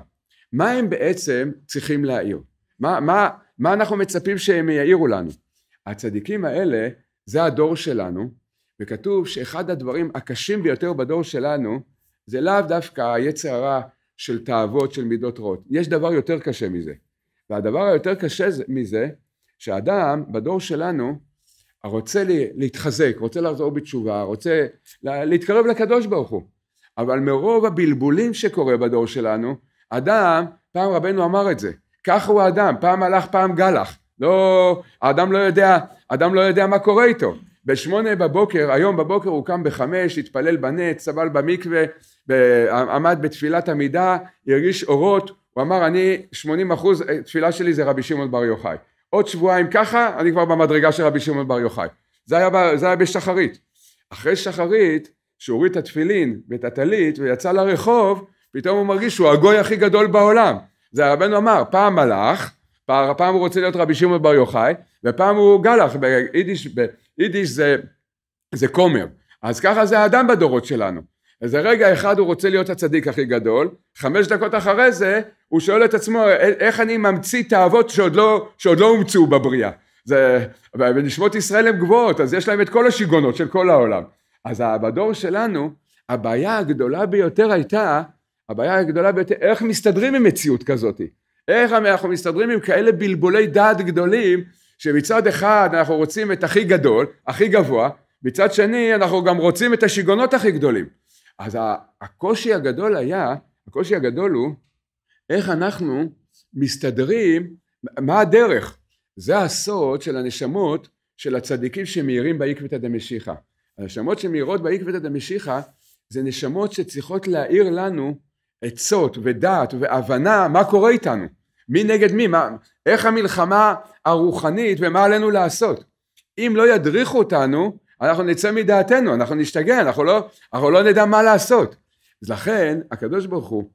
מה הם בעצם צריכים להעיר? מה, מה, מה אנחנו מצפים שהם יעירו לנו? הצדיקים האלה זה הדור שלנו, וכתוב שאחד הדברים הקשים ביותר בדור שלנו זה לאו דווקא היצר הרע של תאוות, של מידות רעות. יש דבר יותר קשה מזה. והדבר היותר קשה מזה שאדם בדור שלנו רוצה להתחזק, רוצה לחזור בתשובה, רוצה להתקרב לקדוש ברוך הוא. אבל מרוב הבלבולים שקורה בדור שלנו, אדם, פעם רבנו אמר את זה, כך הוא האדם, פעם הלך פעם גלח, לא, האדם לא יודע, האדם לא יודע מה קורה איתו. בשמונה בבוקר, היום בבוקר הוא קם בחמש, התפלל בנט, סבל במקווה, עמד בתפילת עמידה, הרגיש אורות, הוא אמר אני, שמונים אחוז, אה, תפילה שלי זה רבי שמעון בר יוחאי. עוד שבועיים ככה, אני כבר במדרגה של רבי שמעון בר יוחאי. זה היה, זה היה בשחרית. אחרי שחרית, שהוא הוריד את התפילין ואת הטלית ויצא לרחוב, פתאום הוא מרגיש שהוא הגוי הכי גדול בעולם. זה הרבנו אמר, פעם מלאך, פעם, פעם הוא רוצה להיות רבי שמעון בר יוחאי, ופעם הוא גלח, ביידיש, ביידיש זה, זה כומר. אז ככה זה האדם בדורות שלנו. איזה רגע אחד הוא רוצה להיות הצדיק הכי גדול, חמש דקות אחרי זה הוא שואל את עצמו איך אני ממציא תאוות שעוד לא, שעוד לא הומצאו בבריאה. זה, ונשמות ישראל הן גבוהות, אז יש להם את כל השיגונות של כל העולם. אז בדור שלנו, הבעיה הגדולה ביותר הייתה, הבעיה הגדולה ביותר, איך מסתדרים עם מציאות כזאת? איך אנחנו מסתדרים עם כאלה בלבולי דעת גדולים, שמצד אחד אנחנו רוצים את הכי גדול, הכי גבוה, מצד שני אנחנו גם רוצים את השיגונות הכי גדולים. אז הקושי הגדול היה, הקושי הגדול הוא איך אנחנו מסתדרים, מה הדרך? זה הסוד של הנשמות של הצדיקים שמאירים בעקבתא דמשיחא. הנשמות שמאירות בעקבתא דמשיחא זה נשמות שצריכות להאיר לנו עצות ודעת והבנה מה קורה איתנו, מי נגד מי, מה, איך המלחמה הרוחנית ומה עלינו לעשות. אם לא ידריכו אותנו, אנחנו נצא מדעתנו, אנחנו נשתגע, אנחנו לא, אנחנו לא נדע מה לעשות. אז לכן הקדוש ברוך הוא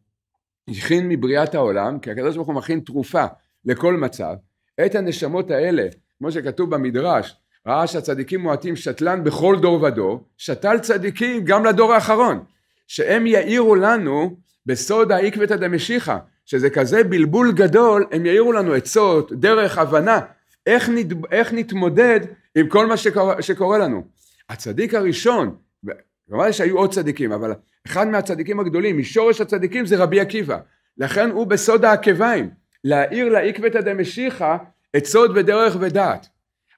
הכין מבריאת העולם, כי הקדוש ברוך הוא מכין תרופה לכל מצב, את הנשמות האלה, כמו שכתוב במדרש, ראה שהצדיקים מועטים שתלן בכל דור ודור, שתל צדיקים גם לדור האחרון, שהם יאירו לנו בסוד העקבתא דמשיחא, שזה כזה בלבול גדול, הם יאירו לנו עצות, דרך, הבנה, איך, נד... איך נתמודד עם כל מה שקורה, שקורה לנו. הצדיק הראשון, כמובן שהיו עוד צדיקים, אבל אחד מהצדיקים הגדולים, משורש הצדיקים זה רבי עקיבא. לכן הוא בסוד העקביים, להאיר לעקבתא דמשיחא את סוד ודרך ודעת.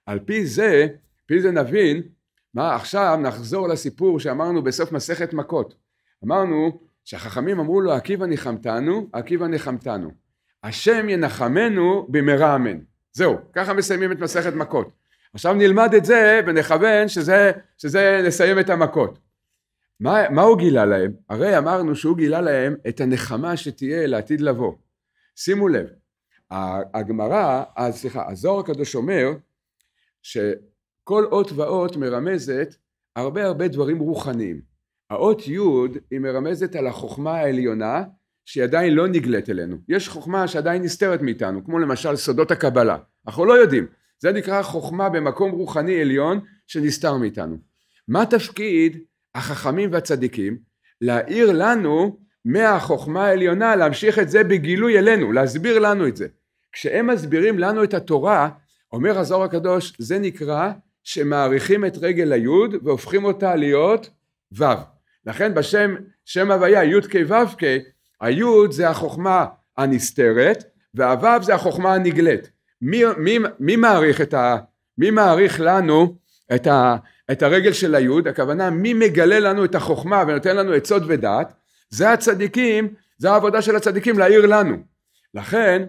על פי זה, פי זה נבין, מה עכשיו נחזור לסיפור שאמרנו בסוף מסכת מכות. אמרנו שהחכמים אמרו לו עקיבא ניחמתנו, עקיבא נחמתנו. השם ינחמנו במהרה אמן. זהו, ככה מסיימים את מסכת מכות. עכשיו נלמד את זה ונכוון שזה, שזה נסיים את המכות. מה, מה הוא גילה להם? הרי אמרנו שהוא גילה להם את הנחמה שתהיה לעתיד לבוא. שימו לב, הגמרא, סליחה, הזוהר הקדוש אומר שכל אות ואות מרמזת הרבה הרבה דברים רוחניים. האות י' היא מרמזת על החוכמה העליונה שהיא עדיין לא נגלית אלינו. יש חוכמה שעדיין נסתרת מאיתנו, כמו למשל סודות הקבלה. אנחנו לא יודעים. זה נקרא חוכמה במקום רוחני עליון שנסתר מאיתנו. מה תפקיד החכמים והצדיקים? להאיר לנו מהחוכמה העליונה, להמשיך את זה בגילוי אלינו, להסביר לנו את זה. כשהם מסבירים לנו את התורה, אומר הזוהר הקדוש, זה נקרא שמעריכים את רגל היוד והופכים אותה להיות וו. לכן בשם, שם הוויה וו קי, היוד זה החוכמה הנסתרת, והוו זה החוכמה הנגלית. מי, מי, מי, מעריך, את ה, מי מעריך לנו את, ה, את הרגל של היוד, הכוונה מי מגלה לנו את החוכמה ונותן לנו עצות ודעת, זה הצדיקים, זה העבודה של הצדיקים להעיר לנו. לכן,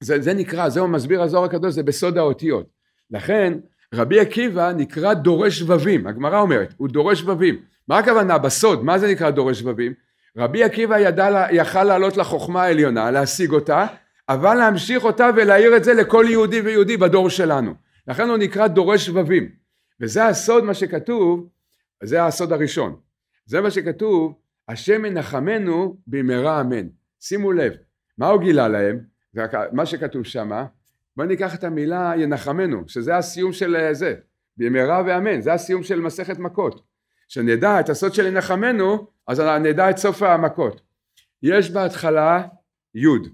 זה, זה נקרא, זהו מסביר הזוהר הקדוש, זה בסוד האותיות. לכן, רבי עקיבא נקרא דורש שבבים, הגמרא אומרת, הוא דורש שבבים. מה הכוונה בסוד? מה זה נקרא דורש שבבים? רבי עקיבא ידע, יכל לעלות לחוכמה העליונה, להשיג אותה, אבל להמשיך אותה ולהעיר את זה לכל יהודי ויהודי בדור שלנו. לכן הוא נקרא דורש שבבים. וזה הסוד מה שכתוב, זה הסוד הראשון. זה מה שכתוב, השם ינחמנו במהרה אמן. שימו לב, מה הוא גילה להם? מה שכתוב שמה, בואו ניקח את המילה ינחמנו, שזה הסיום של אה, זה, במהרה ואמן, זה הסיום של מסכת מכות. כשנדע את הסוד של ינחמנו, אז נדע את סוף המכות. יש בהתחלה יוד.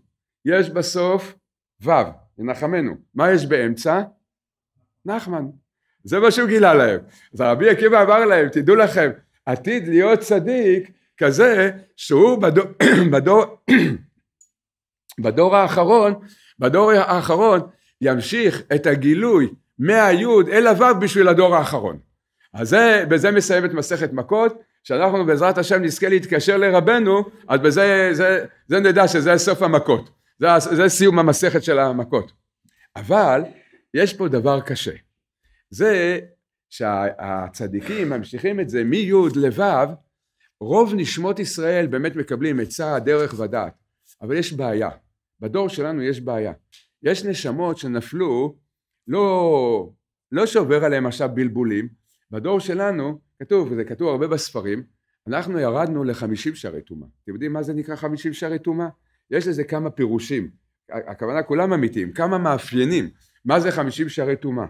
יש בסוף ו', ינחמנו. מה יש באמצע? נחמן. זה מה שהוא גילה להם. אז רבי עקיבא אמר להם, תדעו לכם, עתיד להיות צדיק כזה שהוא בדור, בדור, האחרון, בדור האחרון ימשיך את הגילוי מהיוד אל הוו בשביל הדור האחרון. אז זה, בזה מסיימת מסכת מכות, שאנחנו בעזרת השם נזכה להתקשר לרבנו, אז בזה זה, זה נדע שזה סוף המכות. זה, זה סיום המסכת של המכות. אבל יש פה דבר קשה. זה שהצדיקים ממשיכים את זה מי' לו', רוב נשמות ישראל באמת מקבלים עצה, דרך ודעת. אבל יש בעיה. בדור שלנו יש בעיה. יש נשמות שנפלו, לא, לא שעובר עליהם עכשיו בלבולים. בדור שלנו, כתוב, וזה כתוב הרבה בספרים, אנחנו ירדנו לחמישים שערי טומאה. אתם יודעים מה זה נקרא חמישים שערי טומאה? יש לזה כמה פירושים, הכוונה כולם אמיתיים, כמה מאפיינים, מה זה חמישים שערי טומאה?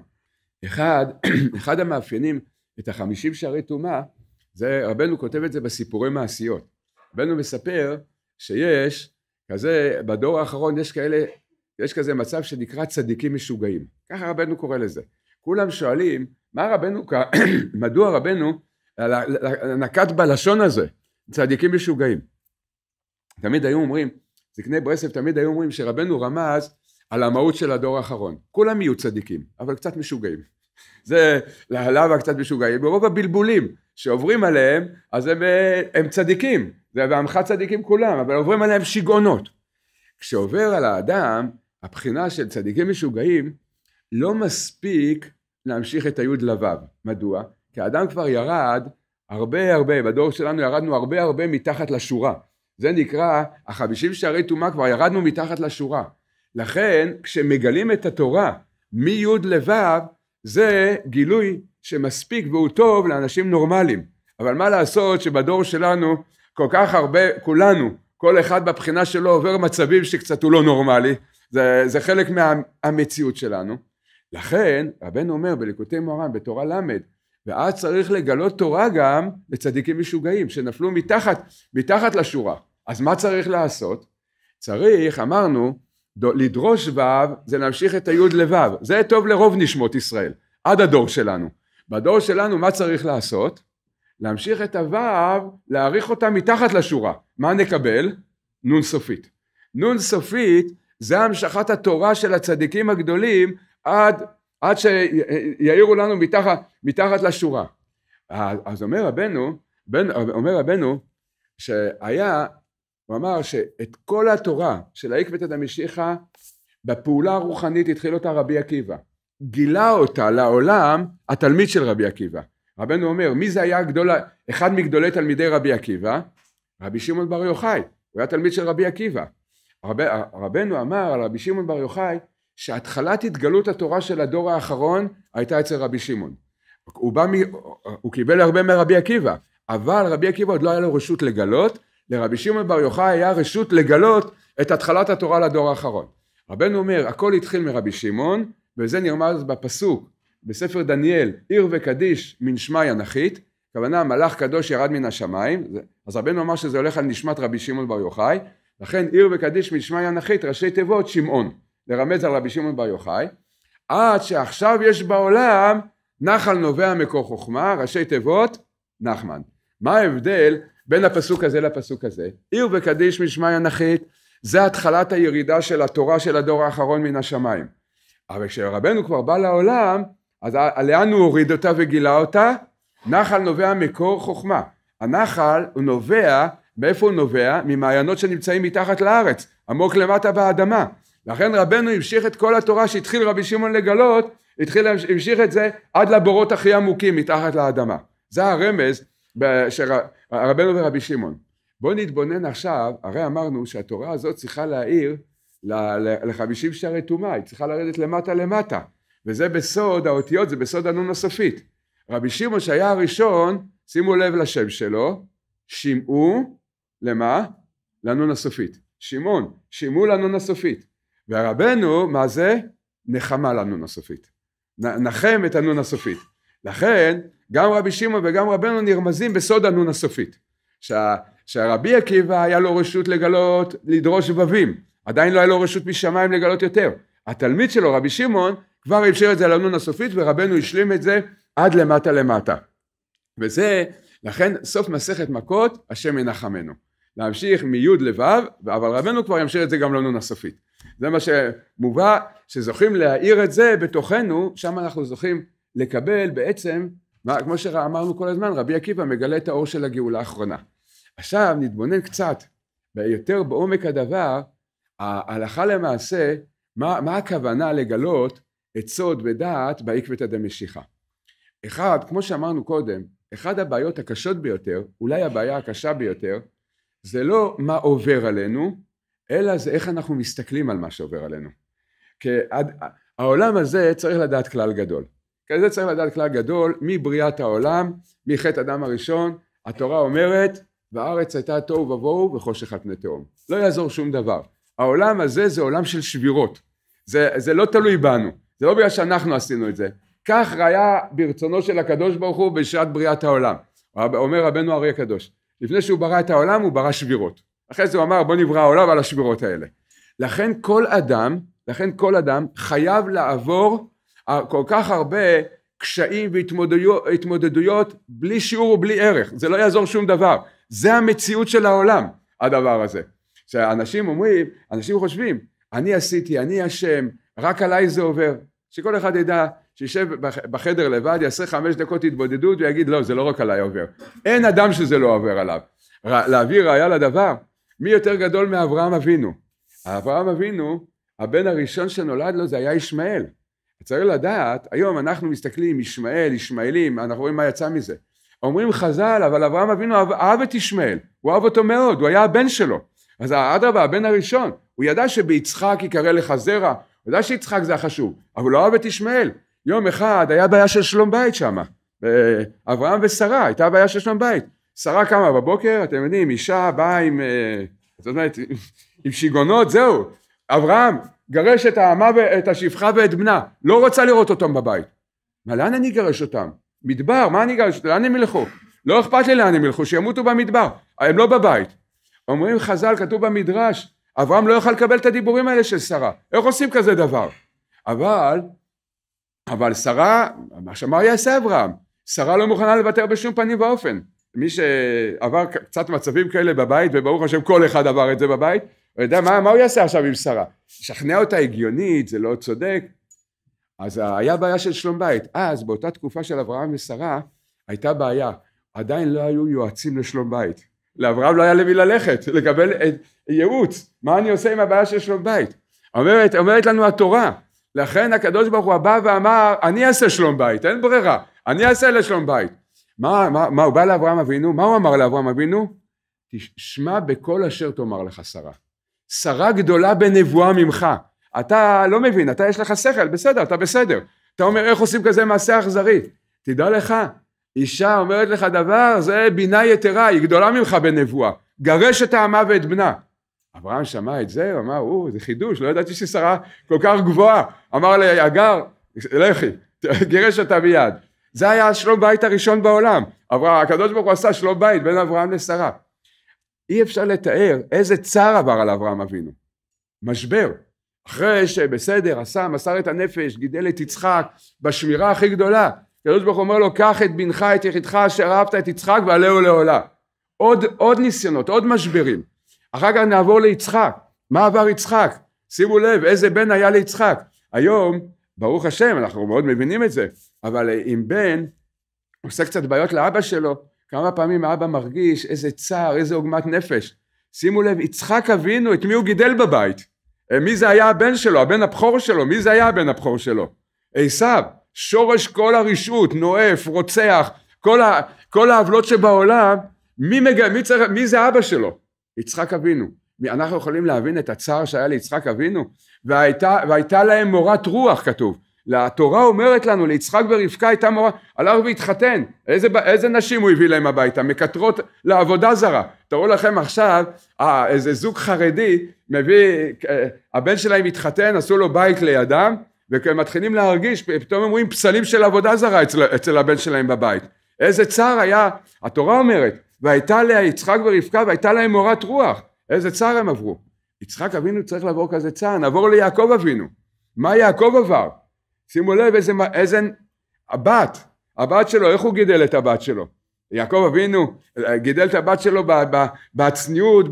אחד, אחד המאפיינים את החמישים שערי טומאה, זה רבנו כותב את זה בסיפורי מעשיות, רבנו מספר שיש כזה, בדור האחרון יש כאלה, יש כזה מצב שנקרא צדיקים משוגעים, ככה רבנו קורא לזה, כולם שואלים מה רבנו, מדוע רבנו נקט בלשון הזה, צדיקים משוגעים, תמיד היו אומרים זקני ברסלב תמיד היו אומרים שרבנו רמז על המהות של הדור האחרון. כולם יהיו צדיקים, אבל קצת משוגעים. זה להלבה קצת משוגעים. ברוב הבלבולים שעוברים עליהם, אז הם, אה, הם צדיקים. זה בעמך צדיקים כולם, אבל עוברים עליהם שיגעונות. כשעובר על האדם, הבחינה של צדיקים משוגעים, לא מספיק להמשיך את היוד לבב. מדוע? כי האדם כבר ירד הרבה הרבה, בדור שלנו ירדנו הרבה הרבה מתחת לשורה. זה נקרא, החמישים שערי טומאה כבר ירדנו מתחת לשורה. לכן, כשמגלים את התורה מי' לו', זה גילוי שמספיק והוא טוב לאנשים נורמליים. אבל מה לעשות שבדור שלנו כל כך הרבה, כולנו, כל אחד בבחינה שלו עובר מצבים שקצת הוא לא נורמלי, זה, זה חלק מהמציאות מה, שלנו. לכן רבנו אומר בליקוטי מוהר"ן בתורה ל' ואז צריך לגלות תורה גם לצדיקים משוגעים שנפלו מתחת, מתחת לשורה. אז מה צריך לעשות? צריך, אמרנו, לדרוש ו' זה להמשיך את הי' לו', זה טוב לרוב נשמות ישראל, עד הדור שלנו. בדור שלנו מה צריך לעשות? להמשיך את הו', להעריך אותה מתחת לשורה. מה נקבל? נון סופית. נון סופית זה המשכת התורה של הצדיקים הגדולים עד, עד שיעירו לנו מתחת, מתחת לשורה. אז אומר רבנו, בן, אומר רבנו שהיה הוא אמר שאת כל התורה של העקבתא דמשיחא בפעולה הרוחנית התחיל אותה רבי עקיבא. גילה אותה לעולם התלמיד של רבי עקיבא. רבנו אומר, מי זה היה גדול, אחד מגדולי תלמידי רבי עקיבא? רבי שמעון בר יוחאי, הוא היה תלמיד של רבי עקיבא. רב, רבנו אמר על רבי שמעון בר יוחאי שהתחלת התגלות התורה של הדור האחרון הייתה אצל רבי שמעון. הוא, הוא קיבל הרבה מרבי עקיבא, אבל רבי עקיבא עוד לא היה לו רשות לגלות, לרבי שמעון בר יוחאי היה רשות לגלות את התחלת התורה לדור האחרון. רבנו אומר, הכל התחיל מרבי שמעון, וזה נרמז בפסוק בספר דניאל, עיר וקדיש מנשמע אנכית, כוונה מלאך קדוש ירד מן השמיים, אז רבנו אמר שזה הולך על נשמת רבי שמעון בר יוחאי, לכן עיר וקדיש משמע אנכית, ראשי תיבות שמעון, לרמז על רבי שמעון בר יוחאי, עד שעכשיו יש בעולם נחל נובע מקור חוכמה, ראשי תיבות נחמן. מה ההבדל בין הפסוק הזה לפסוק הזה, עיר וקדיש משמיא אנכית, זה התחלת הירידה של התורה של הדור האחרון מן השמיים. אבל כשרבנו כבר בא לעולם, אז לאן הוא הוריד אותה וגילה אותה? נחל נובע מקור חוכמה. הנחל הוא נובע, מאיפה הוא נובע? ממעיינות שנמצאים מתחת לארץ, עמוק למטה באדמה. לכן רבנו המשיך את כל התורה שהתחיל רבי שמעון לגלות, התחיל, המשיך את זה עד לבורות הכי עמוקים מתחת לאדמה. זה הרמז רבנו ורבי שמעון. בואו נתבונן עכשיו, הרי אמרנו שהתורה הזאת צריכה להעיר לחמישים שערי טומאה, היא צריכה לרדת למטה למטה, וזה בסוד האותיות, זה בסוד הנון הסופית. רבי שמעון שהיה הראשון, שימו לב לשם שלו, שמעו, למה? לנון הסופית. שמעון, שמעו לנון הסופית. והרבנו, מה זה? נחמה לנון הסופית. נחם את הנון הסופית. לכן, גם רבי שמעון וגם רבנו נרמזים בסוד הנון הסופית. שה, שהרבי עקיבא היה לו רשות לגלות, לדרוש שבבים, עדיין לא היה לו רשות משמיים לגלות יותר. התלמיד שלו, רבי שמעון, כבר אפשר את זה לנון הסופית ורבנו השלים את זה עד למטה למטה. וזה, לכן סוף מסכת מכות, השם ינחמנו. להמשיך מי' לו', אבל רבנו כבר ימשיך את זה גם לנון הסופית. זה מה שמובא, שזוכים להאיר את זה בתוכנו, שם אנחנו זוכים לקבל בעצם מה, כמו שאמרנו כל הזמן, רבי עקיבא מגלה את האור של הגאולה האחרונה. עכשיו נתבונן קצת, יותר בעומק הדבר, ההלכה למעשה, מה, מה הכוונה לגלות את סוד ודעת בעקבתא דמשיחא. אחד, כמו שאמרנו קודם, אחד הבעיות הקשות ביותר, אולי הבעיה הקשה ביותר, זה לא מה עובר עלינו, אלא זה איך אנחנו מסתכלים על מה שעובר עלינו. כי העולם הזה צריך לדעת כלל גדול. כזה צריך לדעת כלל גדול, מבריאת העולם, מחטא אדם הראשון, התורה אומרת, והארץ הייתה תוהו ובוהו וחושך על פני תהום. לא יעזור שום דבר. העולם הזה זה עולם של שבירות. זה, זה לא תלוי בנו, זה לא בגלל שאנחנו עשינו את זה. כך ראה ברצונו של הקדוש ברוך הוא בשעת בריאת העולם. אומר רבנו אריה הקדוש, לפני שהוא ברא את העולם הוא ברא שבירות. אחרי זה הוא אמר בוא נברא העולם על השבירות האלה. לכן כל אדם, לכן כל אדם חייב לעבור כל כך הרבה קשיים והתמודדויות בלי שיעור ובלי ערך, זה לא יעזור שום דבר, זה המציאות של העולם הדבר הזה. שאנשים אומרים, אנשים חושבים, אני עשיתי, אני אשם, רק עליי זה עובר, שכל אחד ידע שישב בחדר לבד, יעשה חמש דקות התבודדות ויגיד לא, זה לא רק עליי עובר. אין אדם שזה לא עובר עליו. להביא ראיה לדבר, מי יותר גדול מאברהם אבינו? אברהם אבינו, הבן הראשון שנולד לו זה היה ישמעאל. צריך לדעת, היום אנחנו מסתכלים, ישמעאל, ישמעאלים, אנחנו רואים מה יצא מזה. אומרים חז"ל, אבל אברהם אבינו אהב אהב את ישמעאל, הוא אהב אותו מאוד, הוא היה הבן שלו. אז אדרבה, הבן הראשון, הוא ידע שביצחק יקרא לך זרע, הוא ידע שיצחק זה החשוב, אבל הוא לא אהב את ישמעאל. יום אחד היה בעיה של שלום בית שם, אברהם ושרה, הייתה בעיה של שלום בית. שרה קמה בבוקר, אתם יודעים, אישה באה עם, אה, זאת אומרת, עם שיגעונות, זהו, אברהם, גרש את האמה, את השפחה ואת בנה, לא רוצה לראות אותם בבית. מה, לאן אני אגרש אותם? מדבר, מה אני אגרש אותם? לאן הם ילכו? לא אכפת לי לאן הם ילכו, שימותו במדבר, הם לא בבית. אומרים חז"ל, כתוב במדרש, אברהם לא יוכל לקבל את הדיבורים האלה של שרה, איך עושים כזה דבר? אבל, אבל שרה, עכשיו מה יעשה אברהם? שרה לא מוכנה לוותר בשום פנים ואופן. מי שעבר קצת מצבים כאלה בבית, וברוך השם כל אחד עבר את זה בבית, הוא יודע מה, מה הוא יעשה עכשיו עם שרה? שכנע אותה הגיונית, זה לא צודק. אז היה בעיה של שלום בית. אז באותה תקופה של אברהם ושרה הייתה בעיה, עדיין לא היו יועצים לשלום בית. לאברהם לא היה למי ללכת, לקבל את ייעוץ, מה אני עושה עם הבעיה של שלום בית? אומרת, אומרת לנו התורה, לכן הקדוש ברוך הוא בא ואמר, אני אעשה שלום בית, אין ברירה, אני אעשה לשלום בית. מה, מה, מה הוא בא לאברהם אבינו? מה הוא אמר לאברהם אבינו? תשמע בכל אשר תאמר לך שרה. שרה גדולה בנבואה ממך. אתה לא מבין, אתה יש לך שכל, בסדר, אתה בסדר. אתה אומר, איך עושים כזה מעשה אכזרי? תדע לך, אישה אומרת לך דבר, זה בינה יתרה, היא גדולה ממך בנבואה. גרש את העמה ואת בנה. אברהם שמע את זה, הוא אמר, או, זה חידוש, לא ידעתי ששרה כל כך גבוהה. אמר אגר, לכי, גירש אותה מיד. זה היה השלום בית הראשון בעולם. אברהם, הקדוש ברוך הוא עשה שלום בית בין אברהם לשרה. אי אפשר לתאר איזה צער עבר על אברהם אבינו. משבר. אחרי שבסדר, עשה, מסר את הנפש, גידל את יצחק, בשמירה הכי גדולה. הקדוש ברוך הוא אומר לו, קח את בנך, את יחידך, אשר אהבת את יצחק, ועלהו לעולה. עוד, עוד ניסיונות, עוד משברים. אחר כך נעבור ליצחק. מה עבר יצחק? שימו לב, איזה בן היה ליצחק. היום, ברוך השם, אנחנו מאוד מבינים את זה, אבל אם בן עושה קצת בעיות לאבא שלו, כמה פעמים האבא מרגיש איזה צער, איזה עוגמת נפש. שימו לב, יצחק אבינו, את מי הוא גידל בבית? אה, מי זה היה הבן שלו, הבן הבכור שלו? מי זה היה הבן הבכור שלו? עשיו, שורש כל הרשעות, נואף, רוצח, כל, ה, כל העוולות שבעולם, מי, מג... מי, צריך... מי זה אבא שלו? יצחק אבינו. אנחנו יכולים להבין את הצער שהיה ליצחק אבינו? והייתה, והייתה להם מורת רוח, כתוב. התורה אומרת לנו ליצחק ורבקה הייתה מורה הלך והתחתן איזה, איזה נשים הוא הביא להם הביתה מקטרות לעבודה זרה תראו לכם עכשיו אה, איזה זוג חרדי מביא אה, הבן שלהם התחתן עשו לו בית לידם ומתחילים להרגיש פתאום הם רואים פסלים של עבודה זרה אצל, אצל הבן שלהם בבית איזה צער היה התורה אומרת והייתה לה יצחק ורבקה והייתה להם מורת רוח איזה צער הם עברו יצחק אבינו צריך לעבור כזה צער נעבור ליעקב אבינו מה יעקב עבר שימו לב איזה, איזה הבת, הבת שלו, איך הוא גידל את הבת שלו? יעקב אבינו אה, גידל את הבת שלו בצניעות,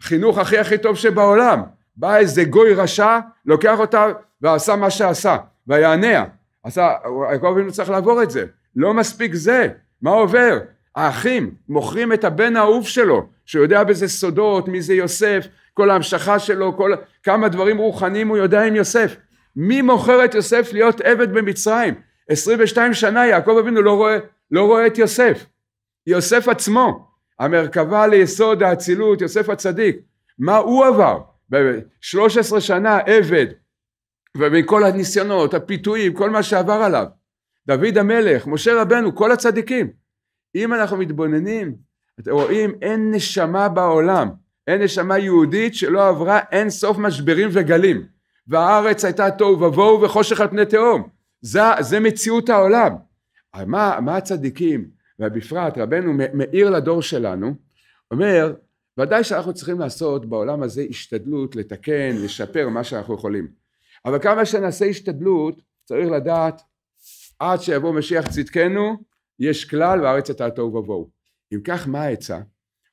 בחינוך הכי הכי טוב שבעולם. בא איזה גוי רשע, לוקח אותה ועשה מה שעשה, ויענע. עשה, יעקב אבינו צריך לעבור את זה. לא מספיק זה, מה עובר? האחים מוכרים את הבן האהוב שלו, שיודע בזה סודות, מי זה יוסף, כל ההמשכה שלו, כל, כמה דברים רוחניים הוא יודע עם יוסף. מי מוכר את יוסף להיות עבד במצרים? 22 שנה יעקב אבינו לא רואה, לא רואה את יוסף. יוסף עצמו, המרכבה ליסוד האצילות, יוסף הצדיק, מה הוא עבר? ב-13 שנה עבד, ומכל הניסיונות, הפיתויים, כל מה שעבר עליו. דוד המלך, משה רבנו, כל הצדיקים. אם אנחנו מתבוננים, אתם רואים, אין נשמה בעולם, אין נשמה יהודית שלא עברה אין סוף משברים וגלים. והארץ הייתה תוהו ובוהו וחושך על פני תהום. זה, זה מציאות העולם. מה, מה הצדיקים, ובפרט רבנו מאיר לדור שלנו, אומר, ודאי שאנחנו צריכים לעשות בעולם הזה השתדלות לתקן, לשפר מה שאנחנו יכולים. אבל כמה שנעשה השתדלות, צריך לדעת, עד שיבוא משיח צדקנו, יש כלל והארץ הייתה תוהו ובוהו. אם כך, מה העצה?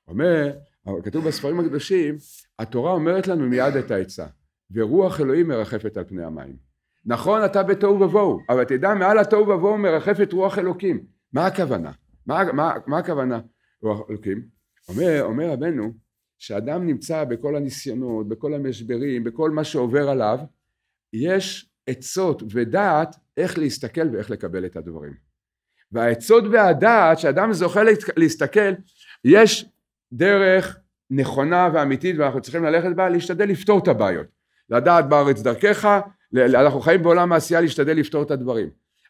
אומר, כתוב בספרים הקדושים, התורה אומרת לנו מיד את העצה. ורוח אלוהים מרחפת על פני המים. נכון אתה בתוהו ובוהו, אבל תדע מעל התוהו ובוהו מרחפת רוח אלוקים. מה הכוונה? מה, מה, מה הכוונה רוח אלוקים? אומר, אומר רבנו שאדם נמצא בכל הניסיונות, בכל המשברים, בכל מה שעובר עליו, יש עצות ודעת איך להסתכל ואיך לקבל את הדברים. והעצות והדעת שאדם זוכה להסתכל, יש דרך נכונה ואמיתית ואנחנו צריכים ללכת בה, להשתדל לפתור את הבעיות. לדעת בארץ דרכך, אנחנו חיים בעולם העשייה להשתדל לפתור את הדברים.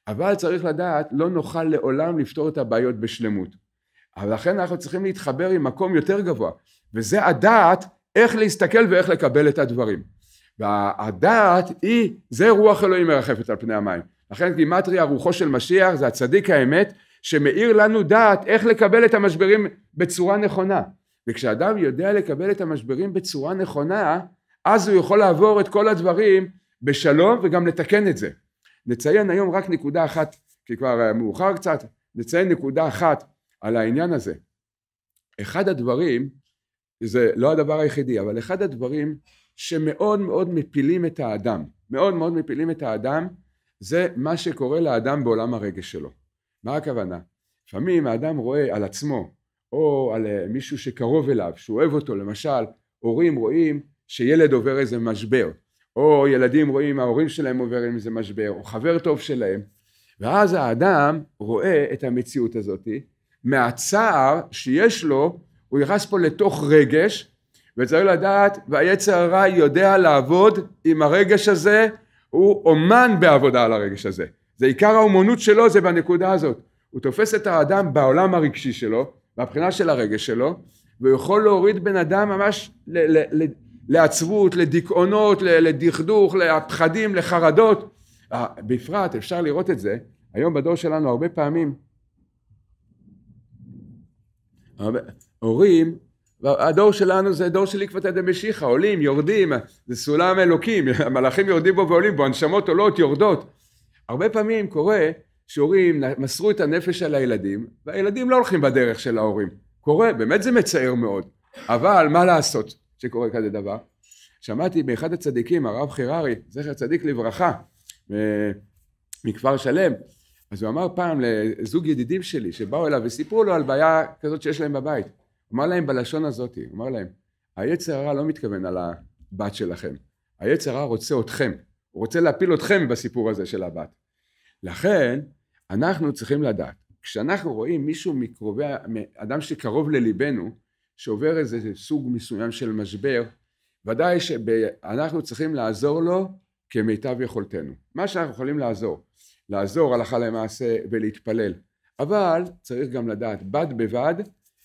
אבל צריך לדעת, לא נוכל לעולם לפתור את הבעיות בשלמות. אבל לכן אנחנו צריכים להתחבר עם מקום יותר גבוה, וזה הדעת איך להסתכל ואיך לקבל את הדברים. והדעת היא, זה רוח אלוהים מרחפת על פני המים. לכן גימטריה רוחו של משיח זה הצדיק האמת שמאיר לנו דעת איך לקבל את המשברים בצורה נכונה. וכשאדם יודע לקבל את המשברים בצורה נכונה, אז הוא יכול לעבור את כל הדברים בשלום וגם לתקן את זה. נציין היום רק נקודה אחת, כי כבר אה, מאוחר קצת, נציין נקודה אחת על העניין הזה. אחד הדברים, זה לא הדבר היחידי, אבל אחד הדברים שמאוד מאוד מפילים את האדם, מאוד מאוד מפילים את האדם, זה מה שקורה לאדם בעולם הרגש שלו. מה הכוונה? לפעמים האדם רואה על עצמו, או על אה, מישהו שקרוב אליו, שהוא אוהב אותו, למשל, הורים רואים שילד עובר איזה משבר, או ילדים רואים ההורים שלהם עוברים איזה משבר, או חבר טוב שלהם, ואז האדם רואה את המציאות הזאת, מהצער שיש לו, הוא נכנס פה לתוך רגש, וצריך לדעת, והיצר הרע יודע לעבוד עם הרגש הזה, הוא אומן בעבודה על הרגש הזה. זה עיקר האומנות שלו, זה בנקודה הזאת. הוא תופס את האדם בעולם הרגשי שלו, מהבחינה של הרגש שלו, והוא יכול להוריד בן אדם ממש לעצבות, לדיכאונות, לדכדוך, לפחדים, לחרדות. אה, בפרט אפשר לראות את זה היום בדור שלנו הרבה פעמים. הורים, הדור שלנו זה דור של עקבתא דמשיחא, עולים, יורדים, זה סולם אלוקים, המלאכים יורדים בו ועולים בו, הנשמות עולות, יורדות. הרבה פעמים קורה שהורים מסרו את הנפש על הילדים, והילדים לא הולכים בדרך של ההורים. קורה, באמת זה מצער מאוד, אבל מה לעשות? שקורה כזה דבר. שמעתי באחד הצדיקים, הרב חיררי, זכר צדיק לברכה, אה, מכפר שלם, אז הוא אמר פעם לזוג ידידים שלי שבאו אליו וסיפרו לו על בעיה כזאת שיש להם בבית. הוא אמר להם בלשון הזאת, הוא אמר להם, היצר הרע לא מתכוון על הבת שלכם, היצר הרע רוצה אתכם, הוא רוצה להפיל אתכם בסיפור הזה של הבת. לכן, אנחנו צריכים לדעת, כשאנחנו רואים מישהו מקרובי, אדם שקרוב לליבנו, שעובר איזה סוג מסוים של משבר, ודאי שאנחנו צריכים לעזור לו כמיטב יכולתנו. מה שאנחנו יכולים לעזור, לעזור הלכה למעשה ולהתפלל. אבל צריך גם לדעת, בד בבד,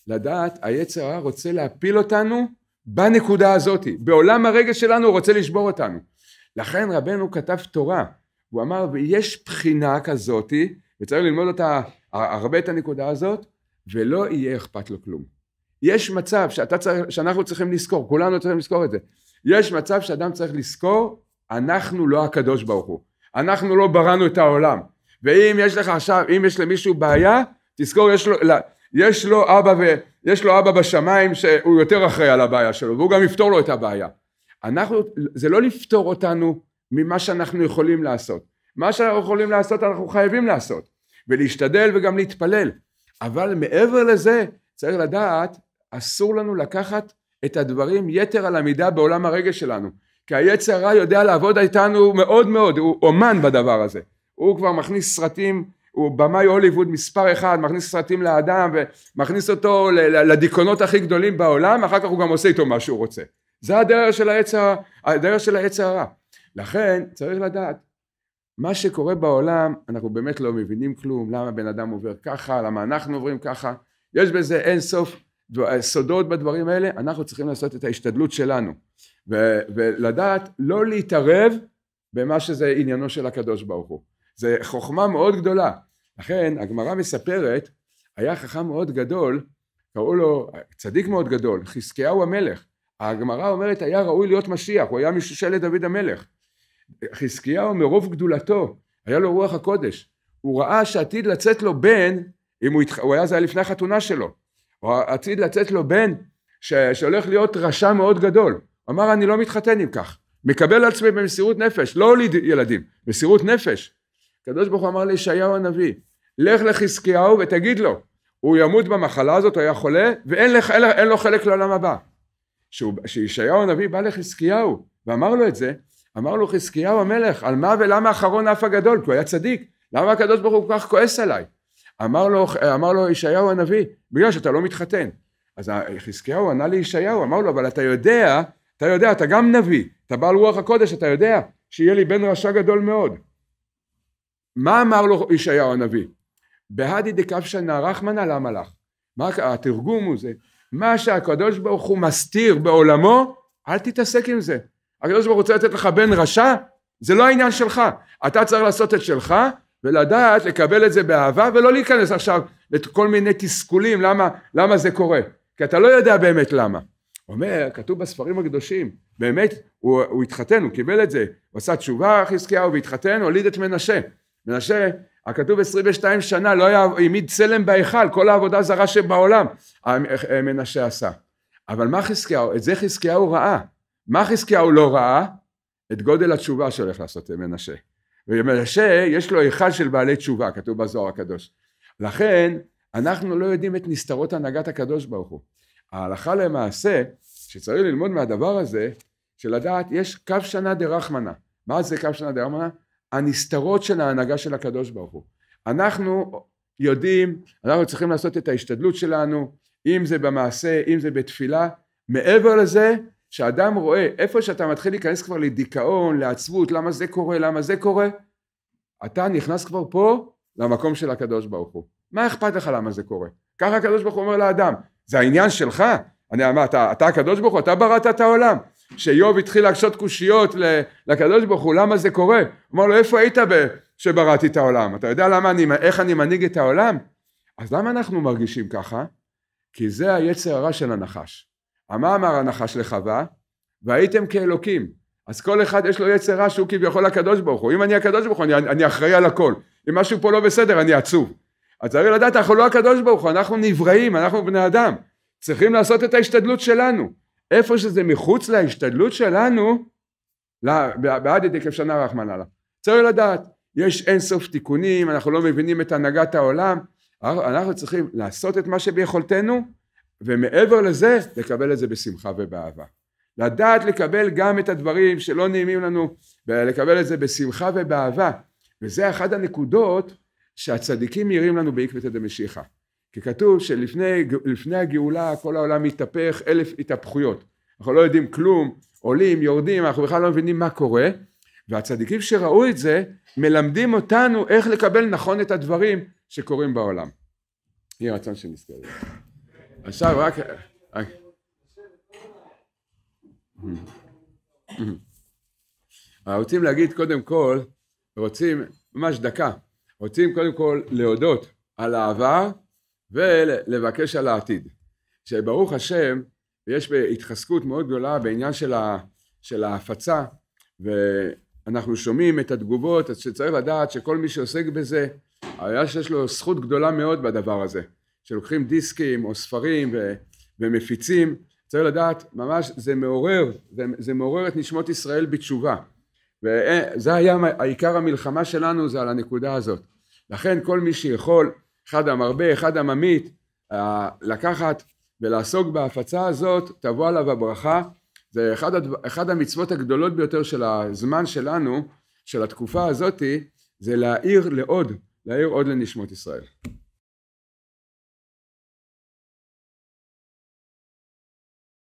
לדעת היצר הרע רוצה להפיל אותנו בנקודה הזאת. בעולם הרגש שלנו הוא רוצה לשבור אותנו. לכן רבנו כתב תורה, הוא אמר ויש בחינה כזאתי וצריך ללמוד אותה הרבה את הנקודה הזאת ולא יהיה אכפת לו כלום. יש מצב שאתה צריך, שאנחנו צריכים לזכור, כולנו צריכים לזכור את זה. יש מצב שאדם צריך לזכור, אנחנו לא הקדוש ברוך הוא. אנחנו לא בראנו את העולם. ואם יש לך עכשיו, אם יש למישהו בעיה, תזכור, יש לו, לא, יש לו אבא ו... יש לו אבא בשמיים שהוא יותר אחראי על הבעיה שלו, והוא גם יפתור לו את הבעיה. אנחנו, זה לא לפתור אותנו ממה שאנחנו יכולים לעשות. מה שאנחנו יכולים לעשות, אנחנו חייבים לעשות. ולהשתדל וגם להתפלל. אבל מעבר לזה, צריך לדעת אסור לנו לקחת את הדברים יתר על המידה בעולם הרגש שלנו. כי היצר הרע יודע לעבוד איתנו מאוד מאוד, הוא אומן בדבר הזה. הוא כבר מכניס סרטים, הוא במאי הוליווד מספר אחד, מכניס סרטים לאדם ומכניס אותו לדיכאונות הכי גדולים בעולם, אחר כך הוא גם עושה איתו מה שהוא רוצה. זה הדרך של היצר, הדרך של היצר הרע. לכן צריך לדעת, מה שקורה בעולם, אנחנו באמת לא מבינים כלום, למה בן אדם עובר ככה, למה אנחנו עוברים ככה, יש בזה אין סוף סודות בדברים האלה, אנחנו צריכים לעשות את ההשתדלות שלנו ו- ולדעת לא להתערב במה שזה עניינו של הקדוש ברוך הוא. זה חוכמה מאוד גדולה. לכן הגמרא מספרת, היה חכם מאוד גדול, קראו לו צדיק מאוד גדול, חזקיהו המלך. הגמרא אומרת היה ראוי להיות משיח, הוא היה משושלת דוד המלך. חזקיהו מרוב גדולתו, היה לו רוח הקודש. הוא ראה שעתיד לצאת לו בן, אם הוא, התח... הוא היה זה היה לפני החתונה שלו. או עתיד לצאת לו בן שהולך להיות רשע מאוד גדול. אמר אני לא מתחתן עם כך, מקבל על עצמי במסירות נפש, לא הוליד ילדים, מסירות נפש. הקדוש ברוך הוא אמר לישעיהו הנביא, לך לחזקיהו ותגיד לו, הוא ימות במחלה הזאת, הוא היה חולה, ואין לך, אין, אין לו חלק לעולם הבא. כשישעיהו הנביא בא לחזקיהו ואמר לו את זה, אמר לו חזקיהו המלך, על מה ולמה אחרון אף הגדול, כי הוא היה צדיק, למה הקדוש ברוך הוא כל כך כועס עליי? אמר לו, אמר לו ישעיהו הנביא, בגלל שאתה לא מתחתן. אז חזקיהו ענה לישעיהו, אמר לו, אבל אתה יודע, אתה יודע, אתה גם נביא, אתה בעל רוח הקודש, אתה יודע שיהיה לי בן רשע גדול מאוד. מה אמר לו ישעיהו הנביא? בהדי דקפשנא רחמנא למלאך. מה התרגום הוא זה? מה שהקדוש ברוך הוא מסתיר בעולמו, אל תתעסק עם זה. הקדוש ברוך הוא רוצה לתת לך בן רשע, זה לא העניין שלך. אתה צריך לעשות את שלך, ולדעת לקבל את זה באהבה ולא להיכנס עכשיו לכל מיני תסכולים למה, למה זה קורה כי אתה לא יודע באמת למה אומר כתוב בספרים הקדושים באמת הוא, הוא התחתן הוא קיבל את זה הוא עשה תשובה חזקיהו והתחתן הוליד את מנשה מנשה הכתוב 22 שנה לא היה העמיד צלם בהיכל כל העבודה זרה שבעולם אה, אה, אה, מנשה עשה אבל מה חזקיהו את זה חזקיהו ראה מה חזקיהו לא ראה את גודל התשובה שהולך לעשות מנשה ומנשה יש לו היכל של בעלי תשובה, כתוב בזוהר הקדוש. לכן אנחנו לא יודעים את נסתרות הנהגת הקדוש ברוך הוא. ההלכה למעשה שצריך ללמוד מהדבר הזה, שלדעת יש קו שנה דרחמנה. מה זה קו שנה דרחמנה? הנסתרות של ההנהגה של הקדוש ברוך הוא. אנחנו יודעים, אנחנו צריכים לעשות את ההשתדלות שלנו, אם זה במעשה, אם זה בתפילה, מעבר לזה כשאדם רואה איפה שאתה מתחיל להיכנס כבר לדיכאון, לעצבות, למה זה קורה, למה זה קורה, אתה נכנס כבר פה למקום של הקדוש ברוך הוא. מה אכפת לך למה זה קורה? ככה הקדוש ברוך הוא אומר לאדם, זה העניין שלך, אני אמר, אתה, אתה הקדוש ברוך הוא, אתה בראת את העולם. כשאיוב התחיל להקשות קושיות לקדוש ברוך הוא, למה זה קורה? אמר לו, איפה היית כשבראתי את העולם? אתה יודע למה אני, איך אני מנהיג את העולם? אז למה אנחנו מרגישים ככה? כי זה היצר הרע של הנחש. מה אמר הנחש לחווה? והייתם כאלוקים. אז כל אחד יש לו יצר רע שהוא כביכול הקדוש ברוך הוא. אם אני הקדוש ברוך הוא, אני, אני אחראי על הכל. אם משהו פה לא בסדר, אני עצוב. אז צריך לדעת, אנחנו לא הקדוש ברוך הוא, אנחנו נבראים, אנחנו בני אדם. צריכים לעשות את ההשתדלות שלנו. איפה שזה מחוץ להשתדלות שלנו, בעד ידי כבשנה רחמנא לה. צריך לדעת, יש אינסוף תיקונים, אנחנו לא מבינים את הנהגת העולם, אנחנו צריכים לעשות את מה שביכולתנו, ומעבר לזה, לקבל את זה בשמחה ובאהבה. לדעת לקבל גם את הדברים שלא נעימים לנו, ולקבל את זה בשמחה ובאהבה. וזה אחת הנקודות שהצדיקים מעירים לנו בעקבתא דמשיחא. כי כתוב שלפני הגאולה כל העולם מתהפך אלף התהפכויות. אנחנו לא יודעים כלום, עולים, יורדים, אנחנו בכלל לא מבינים מה קורה. והצדיקים שראו את זה, מלמדים אותנו איך לקבל נכון את הדברים שקורים בעולם. יהי רצון שנזכר את עכשיו רק... אה, רוצים להגיד קודם כל, רוצים, ממש דקה, רוצים קודם כל להודות על העבר ולבקש על העתיד. שברוך השם, יש התחזקות מאוד גדולה בעניין של, ה, של ההפצה, ואנחנו שומעים את התגובות, אז שצריך לדעת שכל מי שעוסק בזה, היה שיש לו זכות גדולה מאוד בדבר הזה. שלוקחים דיסקים או ספרים ו, ומפיצים, צריך לדעת, ממש זה מעורר, זה, זה מעורר את נשמות ישראל בתשובה. וזה היה עיקר המלחמה שלנו זה על הנקודה הזאת. לכן כל מי שיכול, אחד המרבה, אחד הממית, אה, לקחת ולעסוק בהפצה הזאת, תבוא עליו הברכה. זה אחד, אחד המצוות הגדולות ביותר של הזמן שלנו, של התקופה הזאתי, זה להאיר לעוד, להאיר עוד לנשמות ישראל.